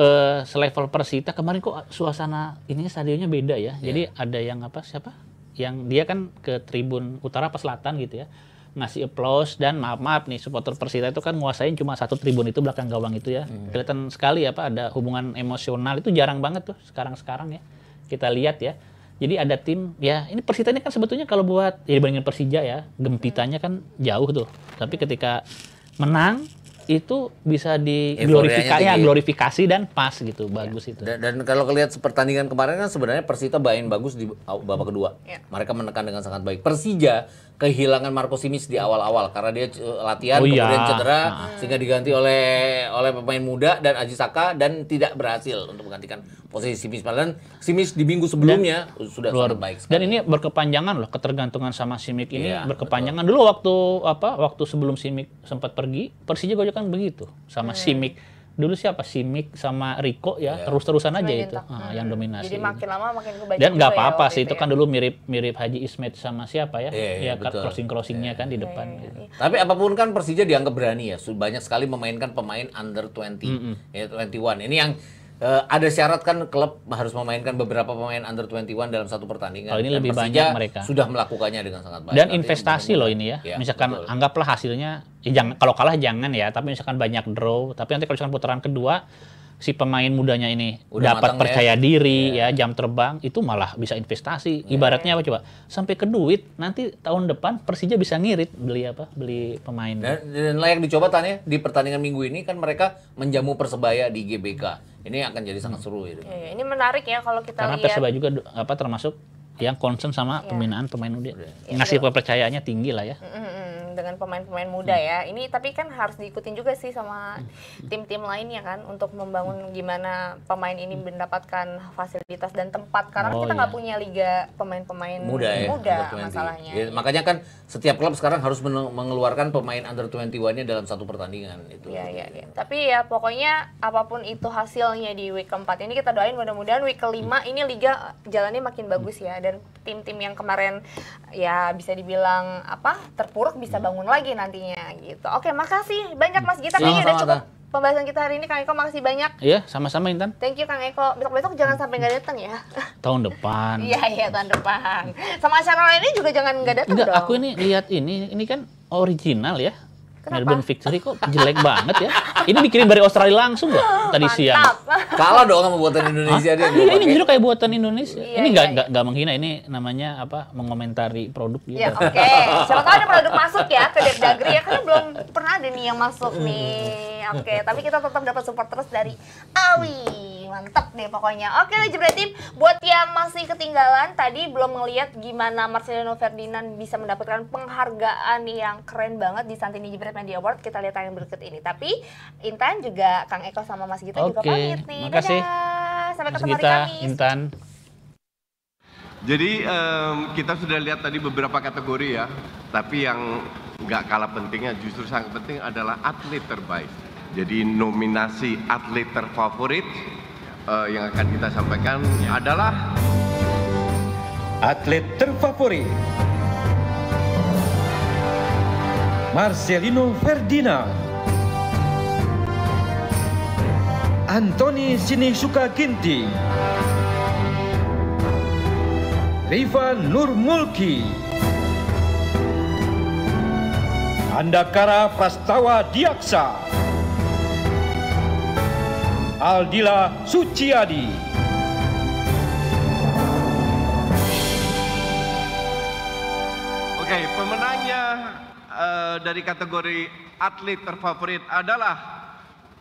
uh, selevel Persita kemarin kok suasana ini stadionnya beda ya. Yeah. Jadi iya. ada yang apa siapa? Yang dia kan ke tribun utara apa selatan gitu ya ngasih applause dan maaf maaf nih supporter Persita itu kan nguasain cuma satu tribun itu belakang gawang itu ya hmm. kelihatan sekali ya ada hubungan emosional itu jarang banget tuh sekarang sekarang ya kita lihat ya jadi ada tim ya ini Persita ini kan sebetulnya kalau buat ya dibandingin Persija ya gempitanya kan jauh tuh tapi ketika menang itu bisa di glorifikasi, ya, glorifikasi dan pas gitu, ya. bagus itu. Dan, dan kalau lihat pertandingan kemarin kan sebenarnya Persita main bagus di babak kedua. Ya. Mereka menekan dengan sangat baik. Persija kehilangan Marco Simic di awal-awal karena dia eh, latihan oh, iya. kemudian iya. cedera nah. sehingga diganti oleh oleh pemain muda dan Aji Saka dan tidak berhasil untuk menggantikan posisi Simic. Padahal Simic di minggu sebelumnya dan, sudah luar baik. Sekali. Dan ini berkepanjangan loh ketergantungan sama Simic ini ya, berkepanjangan. Betul. Dulu waktu apa waktu sebelum Simic sempat pergi Persija juga kan begitu sama hmm. Iya. Simic dulu siapa si sama Rico ya yeah. terus-terusan aja itu ah, hmm. yang dominasi. Jadi makin lama makin Dan nggak ya apa-apa ya, sih itu kan ya. kan dulu mirip-mirip Haji Ismet sama siapa ya? Yeah, yeah, ya crossing-crossingnya yeah. kan di iya, depan. Yeah, gitu. yeah, yeah. Tapi apapun kan Persija dianggap berani ya. Banyak sekali memainkan pemain under 20 mm -hmm. ya 21. Ini yang Eh, ada syarat kan klub harus memainkan beberapa pemain under 21 dalam satu pertandingan. Kalau oh, ini Dan lebih Persija banyak mereka sudah melakukannya dengan sangat baik. Dan investasi loh ini ya. ya misalkan betul. anggaplah hasilnya ya jangan kalau kalah jangan ya, tapi misalkan banyak draw, tapi nanti kalau misalkan putaran kedua si pemain mudanya ini Udah dapat ya. percaya ya. diri yeah. ya jam terbang itu malah bisa investasi iya. ibaratnya apa coba sampai ke duit nanti tahun depan Persija bisa ngirit beli apa beli pemain dan, dan layak dicoba tanya di pertandingan minggu ini kan mereka menjamu persebaya di GBK ini akan jadi sangat seru gitu. Ya, iya, iya. Ini menarik ya kalau kita Karena lihat. Persebaya juga apa termasuk yang concern sama ya. pembinaan pemain udah Ya, Ngasih kepercayaannya tinggi lah ya. Mm -hmm dengan pemain-pemain muda hmm. ya. Ini tapi kan harus diikutin juga sih sama hmm. tim-tim lainnya kan untuk membangun gimana pemain ini hmm. mendapatkan fasilitas dan tempat. Karena oh, kan kita iya. nggak iya. punya liga pemain-pemain muda, ya, muda masalahnya. Ya, makanya kan setiap klub sekarang harus mengeluarkan pemain under 21-nya dalam satu pertandingan itu. ya iya, iya. Tapi ya pokoknya apapun itu hasilnya di week keempat ini kita doain mudah-mudahan week kelima hmm. ini liga jalannya makin bagus ya dan tim-tim yang kemarin ya bisa dibilang apa terpuruk bisa bangun lagi nantinya gitu. Oke, makasih banyak Mas Gita. Kayaknya udah cukup pembahasan kita hari ini Kang Eko makasih banyak. Iya, sama-sama Intan. Thank you Kang Eko. Besok-besok jangan sampai nggak datang ya. Tahun depan. Iya, iya tahun depan. Sama acara ini juga jangan nggak datang Enggak, aku ini lihat ini ini kan original ya. Kenapa? Melbourne Victory kok jelek banget ya. Ini dikirim dari Australia langsung gak? tadi Mantap. siang. Kalah dong sama buatan Indonesia dia. Iya, ini justru kayak buatan Indonesia. Iya, ini iya, nggak iya, iya. menghina ini namanya apa? Mengomentari produk gitu. Ya, oke. Okay. Siapa tahu ada produk masuk ya ke Dagri ya karena belum pernah ada nih yang masuk hmm. nih. Oke, okay. tapi kita tetap dapat support terus dari Awi Mantap deh pokoknya. Oke Jebret Jebretim, buat yang masih ketinggalan tadi belum melihat gimana Marcelino Ferdinand bisa mendapatkan penghargaan yang keren banget di Santini Jebret Internet Media Award kita lihat tayang berikut ini. Tapi Intan juga Kang Eko sama Mas Gita okay. juga pamit nih. Makasih. Dadah. Sampai Mas ketemu Gita, hari Kamis. Intan. Jadi um, kita sudah lihat tadi beberapa kategori ya, tapi yang nggak kalah pentingnya justru sangat penting adalah atlet terbaik. Jadi nominasi atlet terfavorit uh, yang akan kita sampaikan adalah atlet terfavorit. Marcelino Ferdinand, Antoni Sinisuka Ginting, Riva Nur Mulki, Andakara Prastawa Diaksa, Aldila Suciadi. Eh, dari kategori atlet terfavorit adalah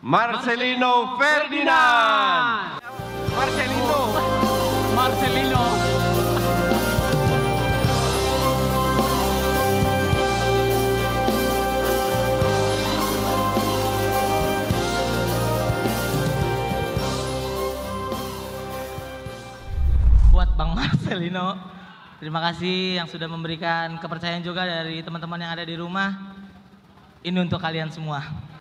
Marcelino Ferdinand. Marcelino. Marcelino. Buat Bang Marcelino Terima kasih yang sudah memberikan kepercayaan juga dari teman-teman yang ada di rumah. Ini untuk kalian semua.